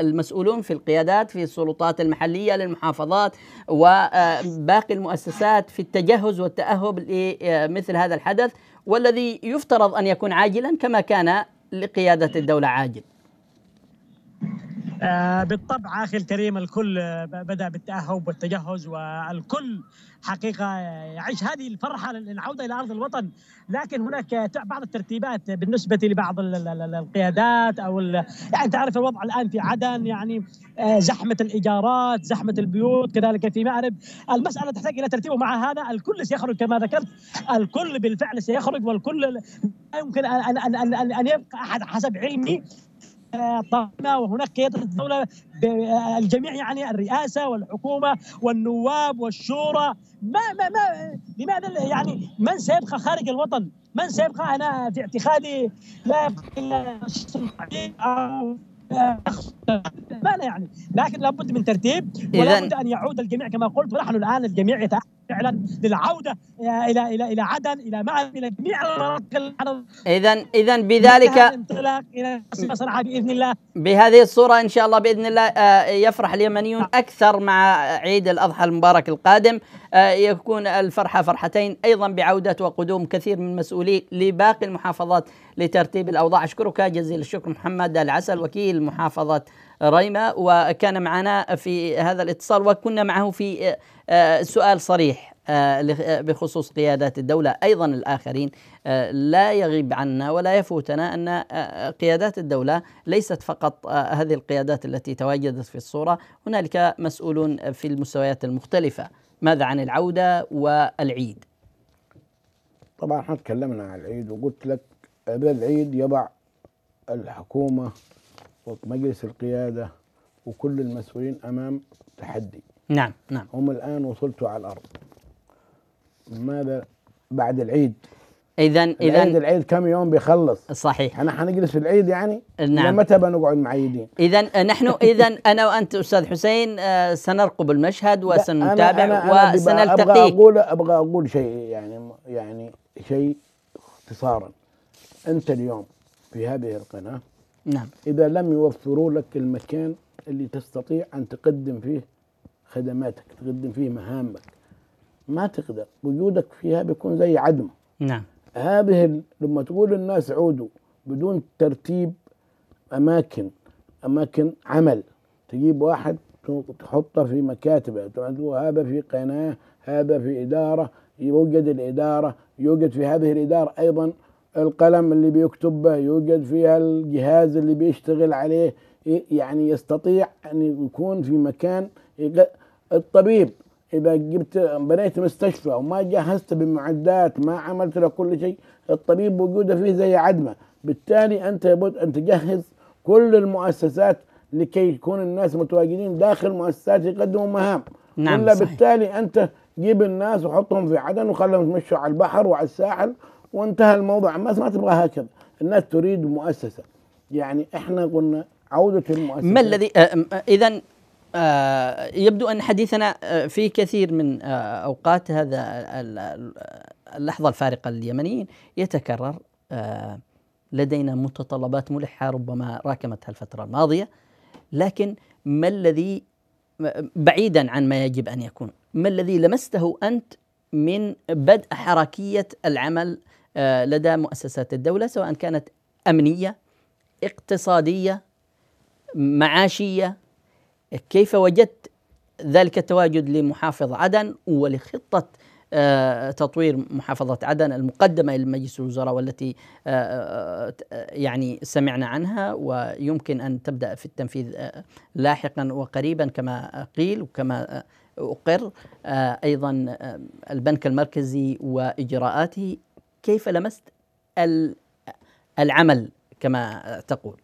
المسؤولون في القيادات في السلطات المحليه للمحافظات وباقي المؤسسات في التجهز والتاهب لمثل هذا الحدث والذي يفترض أن يكون عاجلا كما كان لقيادة الدولة عاجل آه، بالطبع اخي الكريم الكل آه، بدا بالتاهب والتجهز والكل حقيقه يعيش هذه الفرحه للعوده الى ارض الوطن لكن هناك بعض الترتيبات بالنسبه لبعض القيادات او يعني تعرف الوضع الان في عدن يعني آه، زحمه الايجارات زحمه البيوت كذلك في مأرب المساله تحتاج الى ترتيب ومع هذا الكل سيخرج كما ذكرت الكل بالفعل سيخرج والكل لا يمكن ان ان ان, أن يبقى احد حسب علمي ضخمه وهناك قياده الدوله الجميع يعني الرئاسه والحكومه والنواب والشورى ما ما ما لماذا يعني من سيبقى خارج الوطن؟ من سيبقى انا في اعتقادي لا يبقى الا ما لا يعني لكن لابد من ترتيب ولابد ان يعود الجميع كما قلت ونحن الان الجميع يتاهل فعلا للعوده الى الى الى عدن الى معن الى جميع المناطق اذا اذا بذلك الانطلاق الى صنعاء باذن الله بهذه الصوره ان شاء الله باذن الله آه، يفرح اليمنيون نعم. اكثر مع عيد الاضحى المبارك القادم آه، يكون الفرحه فرحتين ايضا بعوده وقدوم كثير من مسؤولي لباقي المحافظات لترتيب الأوضاع أشكرك جزيل الشكر محمد العسل وكيل محافظة ريمة وكان معنا في هذا الاتصال وكنا معه في آه، سؤال صريح آه، آه، بخصوص قيادات الدولة أيضا الآخرين لا يغيب عنا ولا يفوتنا أن قيادات الدولة ليست فقط هذه القيادات التي تواجدت في الصورة هنالك مسؤولون في المستويات المختلفة ماذا عن العودة والعيد طبعا احنا تكلمنا عن العيد وقلت لك قبل العيد يضع الحكومة ومجلس القيادة وكل المسؤولين أمام تحدي نعم نعم هم الآن وصلتوا على الأرض ماذا بعد العيد اذا اذا العيد, العيد كم يوم بيخلص صحيح انا حنجلس في العيد يعني نعم متى بنقعد معيدين اذا نحن اذا انا وانت استاذ حسين آه، سنرقب المشهد وسنتابع أنا أنا وسنلتقيك ابغى اقول ابغى اقول شيء يعني يعني شيء اختصارا أنت اليوم في هذه القناة نعم إذا لم يوفروا لك المكان اللي تستطيع أن تقدم فيه خدماتك تقدم فيه مهامك ما تقدر وجودك فيها بيكون زي عدم نعم هذه لما تقول الناس عودوا بدون ترتيب أماكن أماكن عمل تجيب واحد تحطه في مكاتبة هذا في قناة هذا في إدارة يوجد الإدارة يوجد في هذه الإدارة أيضا القلم اللي بيكتب به يوجد فيها الجهاز اللي بيشتغل عليه إيه، يعني يستطيع أن يكون في مكان الطبيب إذا جبت بنيت مستشفى وما جهزت بمعدات ما عملت له كل شيء الطبيب وجوده فيه زي عدمه بالتالي أنت لابد أن تجهز كل المؤسسات لكي يكون الناس متواجدين داخل المؤسسات يقدموا مهام نعم إلا صحيح. بالتالي أنت جيب الناس وحطهم في عدن وخلهم يمشوا على البحر وعلى الساحل وانتهى الموضوع الناس ما تبغى هكذا الناس تريد مؤسسه يعني احنا قلنا عوده المؤسسه ما الذي آه، آه، آه، اذا يبدو ان حديثنا في كثير من اوقات هذا اللحظه الفارقه لليمنيين يتكرر لدينا متطلبات ملحه ربما راكمتها الفتره الماضيه لكن ما الذي بعيدا عن ما يجب ان يكون ما الذي لمسته انت من بدء حركيه العمل آه، لدى مؤسسات الدولة سواء كانت أمنية اقتصادية معاشية كيف وجدت ذلك التواجد لمحافظ عدن ولخطة آه، تطوير محافظة عدن المقدمة إلى مجلس الوزراء والتي آه، يعني سمعنا عنها ويمكن أن تبدأ في التنفيذ لاحقا وقريبا كما قيل وكما أقر أيضا البنك المركزي وإجراءاته كيف لمست العمل كما تقول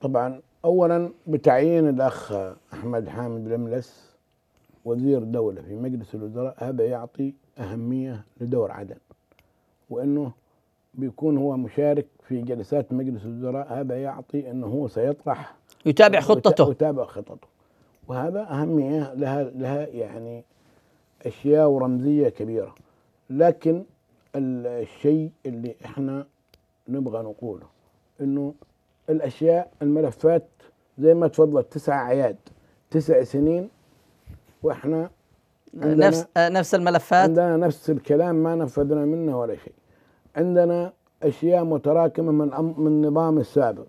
طبعا اولا بتعيين الاخ احمد حامد الاملس وزير دولة في مجلس الوزراء هذا يعطي أهمية لدور عدن وأنه بيكون هو مشارك في جلسات مجلس الوزراء هذا يعطي أنه هو سيطرح يتابع خطته يتابع خطته وهذا أهمية لها لها يعني أشياء ورمزية كبيرة لكن الشيء اللي احنا نبغى نقوله انه الاشياء الملفات زي ما تفضلت تسع اعياد تسع سنين واحنا نفس آه، نفس الملفات عندنا نفس الكلام ما نفذنا منه ولا شيء عندنا اشياء متراكمه من من النظام السابق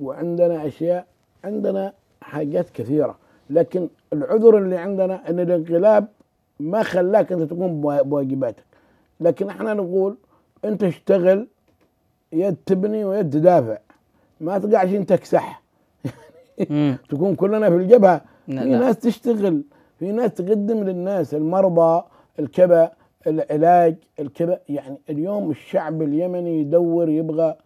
وعندنا اشياء عندنا حاجات كثيره لكن العذر اللي عندنا ان الانقلاب ما خلاك انت تقوم بواجباتك لكن احنا نقول انت اشتغل يد تبني ويد تدافع ما تقعش انت تكسح تكون كلنا في الجبهه في ناس تشتغل في ناس تقدم للناس المرضى الكبا العلاج الكبا يعني اليوم الشعب اليمني يدور يبغى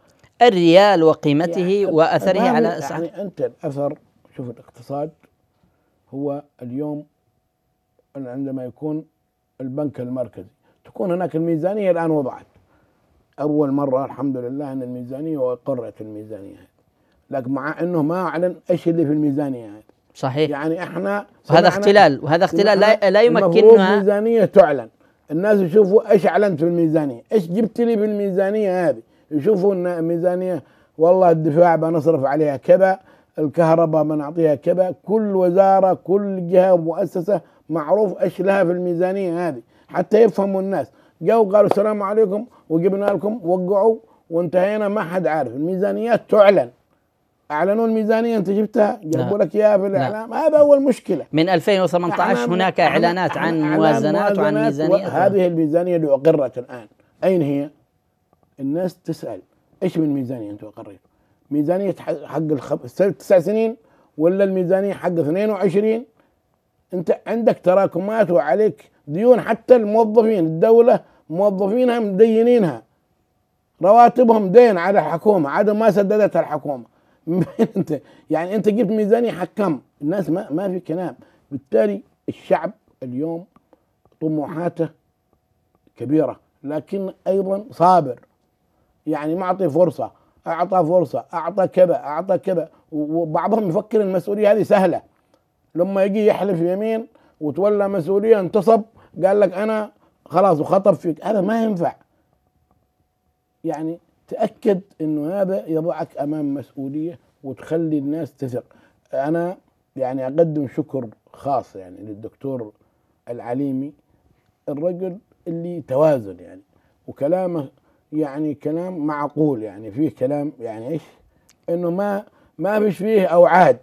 الريال وقيمته يعني واثره على الصحة يعني انت الاثر شوف الاقتصاد هو اليوم عندما يكون البنك المركزي تكون هناك الميزانية الآن وضعت أول مرة الحمد لله أن الميزانية وقرت الميزانية هذه لكن مع أنه ما أعلن إيش اللي في الميزانية هذه صحيح يعني احنا وهذا اختلال وهذا اختلال لا لا يمكننا الميزانية تعلن الناس يشوفوا ايش اعلنت في الميزانية ايش جبت لي في الميزانيه هذه يشوفوا ان الميزانية والله الدفاع بنصرف عليها كذا الكهرباء بنعطيها كذا كل وزارة كل جهة ومؤسسة معروف ايش لها في الميزانية هذه حتى يفهموا الناس جو قالوا السلام عليكم وجبنا لكم وقعوا وانتهينا ما حد عارف الميزانيات تعلن اعلنوا الميزانيه انت جبتها جابوا نعم. لك اياها في الاعلام نعم. هذا اول مشكله من 2018 هناك اعلانات عن موازنات وعن ميزانيات هذه الميزانيه اللي اقرت الان اين هي؟ الناس تسال ايش من ميزانيه انتم اقريتوا؟ ميزانيه حق الخب... تسع سنين ولا الميزانيه حق 22 انت عندك تراكمات وعليك ديون حتى الموظفين الدولة موظفينها مدينينها رواتبهم دين على الحكومة عدم ما سددتها الحكومة انت يعني انت جبت ميزانية حكم الناس ما, ما في كلام بالتالي الشعب اليوم طموحاته كبيرة لكن أيضا صابر يعني معطي فرصة أعطى فرصة أعطى كذا أعطى كذا وبعضهم يفكر المسؤولية هذه سهلة لما يجي يحلف يمين وتولى مسؤوليه انتصب قال لك انا خلاص وخطب فيك هذا ما ينفع يعني تاكد انه هذا يضعك امام مسؤوليه وتخلي الناس تثق انا يعني اقدم شكر خاص يعني للدكتور العليمي الرجل اللي توازن يعني وكلامه يعني كلام معقول يعني فيه كلام يعني ايش انه ما ما فيش فيه اوعاد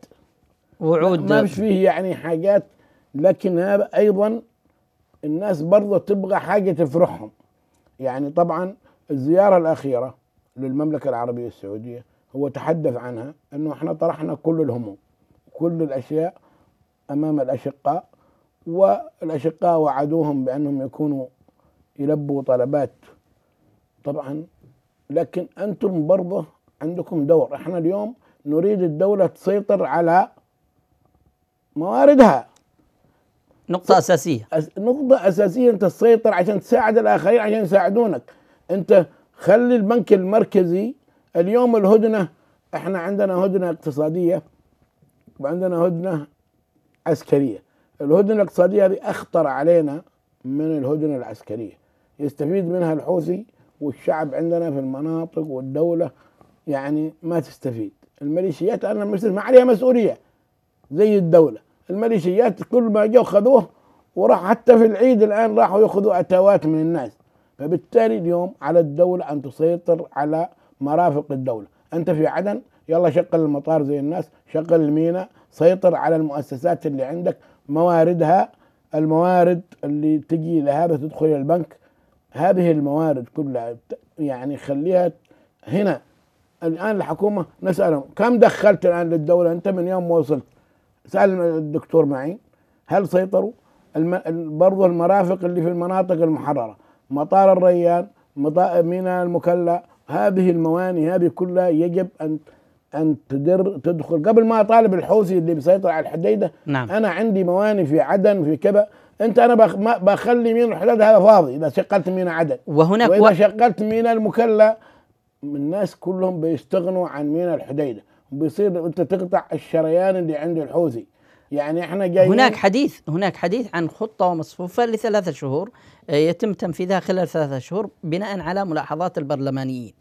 وعود ما فيش فيه يعني حاجات لكن هذا ايضا الناس برضه تبغى حاجه تفرحهم يعني طبعا الزياره الاخيره للمملكه العربيه السعوديه هو تحدث عنها انه احنا طرحنا كل الهموم كل الاشياء امام الاشقاء والاشقاء وعدوهم بانهم يكونوا يلبوا طلبات طبعا لكن انتم برضه عندكم دور احنا اليوم نريد الدوله تسيطر على مواردها نقطة أساسية نقطة أساسية أنت تسيطر عشان تساعد الآخرين عشان يساعدونك أنت خلي البنك المركزي اليوم الهدنة احنا عندنا هدنة اقتصادية وعندنا هدنة عسكرية الهدنة الاقتصادية هذه أخطر علينا من الهدنة العسكرية يستفيد منها الحوثي والشعب عندنا في المناطق والدولة يعني ما تستفيد الميليشيات أنا ما عليها مسؤولية زي الدولة الميليشيات كل ما جو خذوه وراح حتى في العيد الان راحوا ياخذوا اتوات من الناس فبالتالي اليوم على الدوله ان تسيطر على مرافق الدوله انت في عدن يلا شغل المطار زي الناس شغل المينا سيطر على المؤسسات اللي عندك مواردها الموارد اللي تجي لهذا تدخل البنك هذه الموارد كلها يعني خليها هنا الان الحكومه نسالهم كم دخلت الان للدوله انت من يوم ما وصلت سأل الدكتور معين هل سيطروا الم... برضو المرافق اللي في المناطق المحررة مطار الريان مطار ميناء المكلا هذه الموانئ هذه كلها يجب أن أن تدر تدخل قبل ما أطالب الحوثي اللي بيسيطر على الحديدة نعم. أنا عندي موانئ في عدن في كذا انت انا بخ... بخلي ميناء الحديدة هذا فاضي اذا شغلت ميناء عدن وهناك واذا و... شغلت ميناء المكلا الناس كلهم بيستغنوا عن ميناء الحديده بيصير انت تقطع الشريان اللي عند الحوثي يعني احنا جايين هناك حديث هناك حديث عن خطه ومصفوفه لثلاثه شهور آه، يتم تنفيذها خلال ثلاثه شهور بناء على ملاحظات البرلمانيين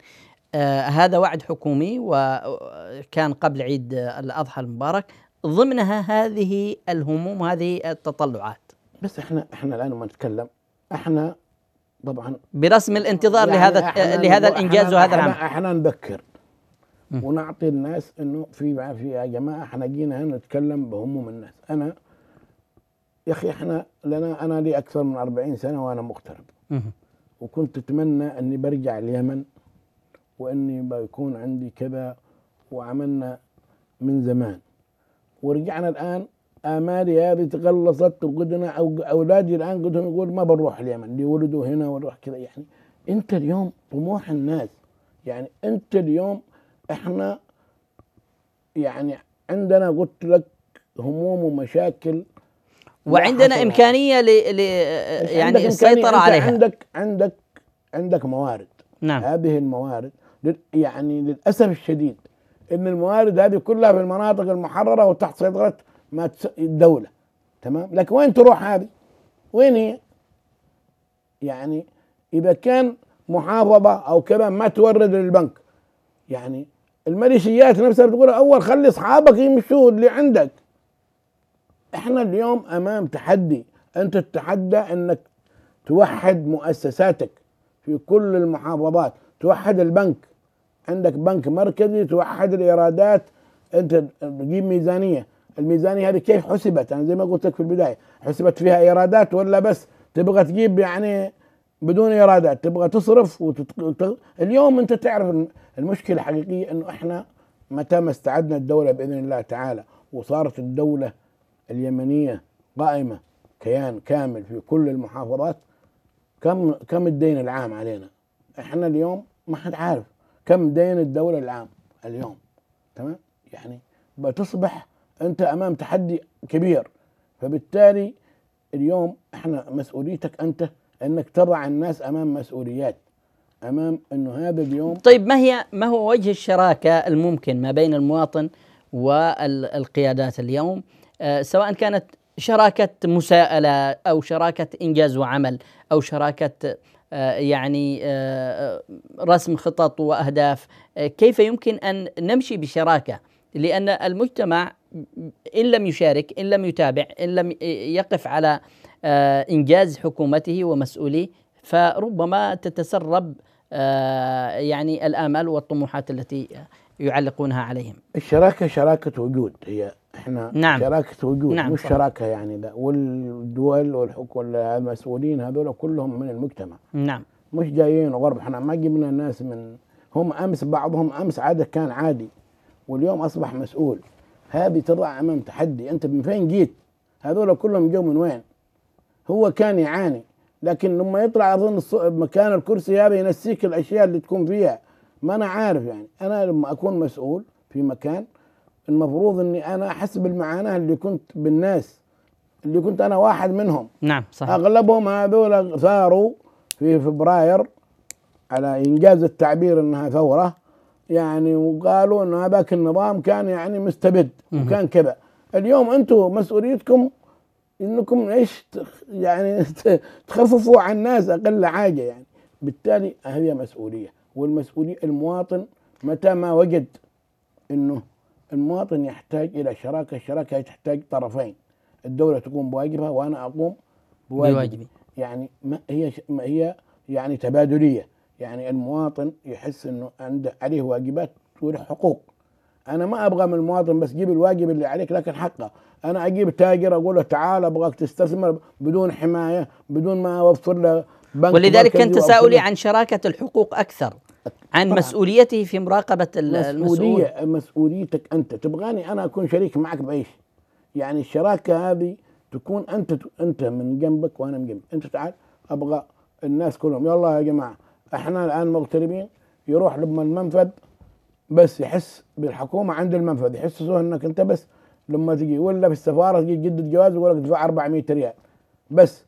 آه هذا وعد حكومي وكان آه، قبل عيد الاضحى المبارك ضمنها هذه الهموم هذه التطلعات بس احنا احنا الان ما نتكلم احنا طبعا برسم الانتظار يعني لهذا لهذا الانجاز وهذا العمل احنا نبكر ونعطي الناس انه في في يا جماعه احنا جينا هنا نتكلم بهموم الناس انا يا اخي احنا لنا انا لي اكثر من 40 سنه وانا مغترب وكنت اتمنى اني برجع اليمن واني بيكون عندي كذا وعملنا من زمان ورجعنا الان امالي آه، هذه تقلصت وقدنا او اولادي الان قدهم يقول ما بنروح اليمن اللي ولدوا هنا ونروح كذا يعني انت اليوم طموح الناس يعني انت اليوم احنا يعني عندنا قلت لك هموم ومشاكل وعندنا امكانيه ل... يعني السيطره عليها عندك عندك عندك موارد نعم هذه الموارد يعني للاسف الشديد ان الموارد هذه كلها في المناطق المحرره وتحت سيطره ما الدوله تمام لكن وين تروح هذه؟ وين هي؟ يعني اذا كان محافظه او كذا ما تورد للبنك يعني الميليشيات نفسها بتقول اول خلي اصحابك يمشوا اللي عندك احنا اليوم امام تحدي انت تتحدى انك توحد مؤسساتك في كل المحافظات توحد البنك عندك بنك مركزي توحد الايرادات انت تجيب ميزانيه الميزانيه هذه كيف حسبت انا زي ما قلت لك في البدايه حسبت فيها ايرادات ولا بس تبغى تجيب يعني بدون ايرادات تبغى تصرف وتت... وت... اليوم انت تعرف المشكله الحقيقيه انه احنا متى ما استعدنا الدوله باذن الله تعالى وصارت الدوله اليمنيه قائمه كيان كامل في كل المحافظات كم كم الدين العام علينا؟ احنا اليوم ما حد عارف كم دين الدوله العام اليوم تمام؟ يعني بتصبح انت امام تحدي كبير فبالتالي اليوم احنا مسؤوليتك انت انك تضع الناس امام مسؤوليات امام انه هذا اليوم طيب ما هي ما هو وجه الشراكه الممكن ما بين المواطن والقيادات اليوم آه، سواء كانت شراكه مساءله او شراكه انجاز وعمل او شراكه آه، يعني آه، رسم خطط واهداف كيف يمكن ان نمشي بشراكه لان المجتمع ان لم يشارك ان لم يتابع ان لم يقف على آه، إنجاز حكومته ومسؤوليه فربما تتسرب آه، يعني الآمال والطموحات التي يعلقونها عليهم الشراكة شراكة وجود هي احنا نعم شراكة وجود نعم مش شراكة يعني ده والدول والحكومة المسؤولين هذول كلهم من المجتمع نعم مش جايين غرب احنا ما جبنا الناس من هم امس بعضهم امس عادة كان عادي واليوم اصبح مسؤول هذه تضع امام تحدي انت من فين جيت هذول كلهم جو من وين هو كان يعاني لكن لما يطلع اظن مكان الكرسي هذا ينسيك الاشياء اللي تكون فيها ما انا عارف يعني انا لما اكون مسؤول في مكان المفروض اني انا احسب المعاناه اللي كنت بالناس اللي كنت انا واحد منهم نعم صحيح اغلبهم هذول ثاروا في فبراير على انجاز التعبير انها ثوره يعني وقالوا انه هذاك النظام كان يعني مستبد وكان كذا اليوم انتم مسؤوليتكم انكم ايش يعني تخففوا عن الناس اقل حاجه يعني بالتالي هذه مسؤوليه والمسؤوليه المواطن متى ما وجد انه المواطن يحتاج الى شراكه الشراكه تحتاج طرفين الدوله تقوم بواجبها وانا اقوم بواجبي, بواجبي. يعني ما هي ما هي يعني تبادليه يعني المواطن يحس انه عنده عليه واجبات وله حقوق انا ما ابغى من المواطن بس جيب الواجب اللي عليك لكن حقه انا اجيب تاجر اقول له تعال ابغاك تستثمر بدون حمايه بدون ما اوفر له بنك ولذلك كان تساؤلي عن شراكه الحقوق اكثر عن طبعا. مسؤوليته في مراقبه المسؤوليه المسؤول. مسؤوليتك انت تبغاني انا اكون شريك معك بايش يعني الشراكه هذه تكون انت انت من جنبك وانا من جنبك انت تعال ابغى الناس كلهم يلا يا جماعه احنا الان مغتربين يروح لما المنفذ بس يحس بالحكومه عند المنفذ يحسسوه انك انت بس لما تجي ولا في السفاره تجي تجدد جواز يقول لك ادفع 400 ريال بس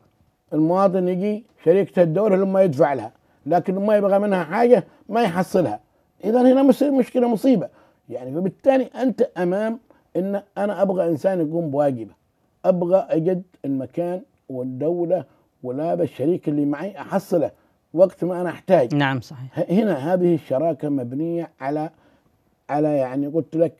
المواطن يجي شركه الدوله لما يدفع لها لكن ما يبغى منها حاجه ما يحصلها اذا هنا مشكله مصيبه يعني فبالتالي انت امام ان انا ابغى انسان يقوم بواجبه ابغى اجد المكان والدوله ولا الشريك اللي معي احصله وقت ما انا احتاج نعم صحيح هنا هذه الشراكه مبنيه على على يعني قلت لك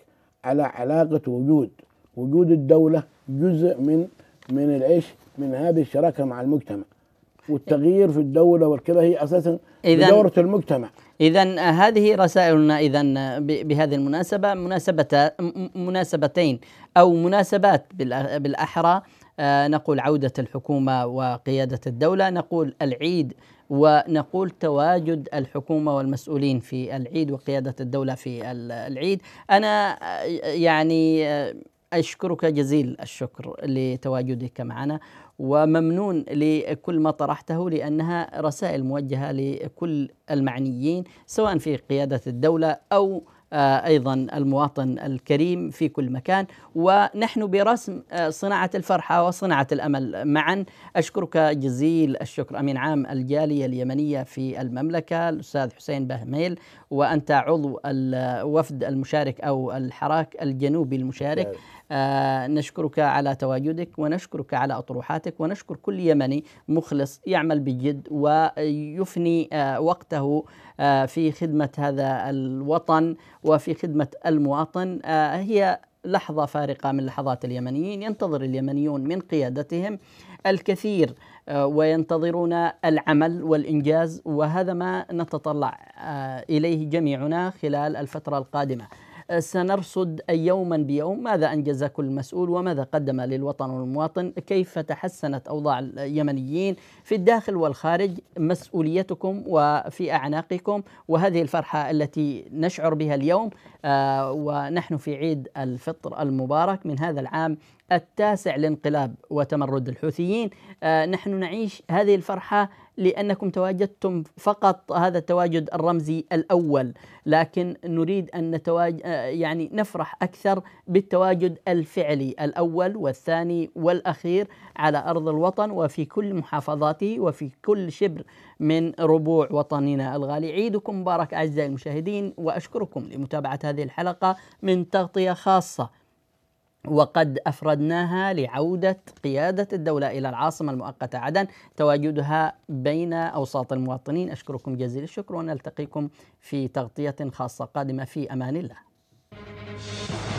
على علاقة وجود وجود الدولة جزء من من الايش؟ من هذه الشراكة مع المجتمع والتغيير في الدولة والكذا هي أساسا دورة المجتمع إذا آه، هذه رسائلنا إذا آه، بهذه المناسبة مناسبة مناسبتين أو مناسبات بالأحرى آه، نقول عودة الحكومة وقيادة الدولة نقول العيد ونقول تواجد الحكومة والمسؤولين في العيد وقيادة الدولة في العيد أنا يعني أشكرك جزيل الشكر لتواجدك معنا وممنون لكل ما طرحته لأنها رسائل موجهة لكل المعنيين سواء في قيادة الدولة أو آه، ايضا المواطن الكريم في كل مكان ونحن برسم آه، صناعه الفرحه وصناعه الامل معا اشكرك جزيل الشكر امين عام الجاليه اليمنيه في المملكه الاستاذ حسين بهميل وانت عضو الوفد المشارك او الحراك الجنوبي المشارك آه نشكرك على تواجدك ونشكرك على اطروحاتك ونشكر كل يمني مخلص يعمل بجد ويفني آه وقته آه، في خدمة هذا الوطن وفي خدمة المواطن آه، هي لحظة فارقة من لحظات اليمنيين ينتظر اليمنيون من قيادتهم الكثير آه، وينتظرون العمل والإنجاز وهذا ما نتطلع إليه جميعنا خلال الفترة القادمة سنرصد يوما بيوم ماذا انجز كل مسؤول وماذا قدم للوطن والمواطن كيف تحسنت اوضاع اليمنيين في الداخل والخارج مسؤوليتكم وفي اعناقكم وهذه الفرحه التي نشعر بها اليوم آه، ونحن في عيد الفطر المبارك من هذا العام التاسع لانقلاب وتمرد الحوثيين آه، نحن نعيش هذه الفرحة لأنكم تواجدتم فقط هذا التواجد الرمزي الأول لكن نريد أن نتواجد آه، يعني نفرح أكثر بالتواجد الفعلي الأول والثاني والأخير على أرض الوطن وفي كل محافظاته وفي كل شبر من ربوع وطننا الغالي عيدكم مبارك أعزائي المشاهدين وأشكركم لمتابعة هذه الحلقة من تغطية خاصة وقد افردناها لعوده قياده الدوله الى العاصمه المؤقته عدن تواجدها بين اوساط المواطنين اشكركم جزيل الشكر ونلتقيكم في تغطيه خاصه قادمه في امان الله.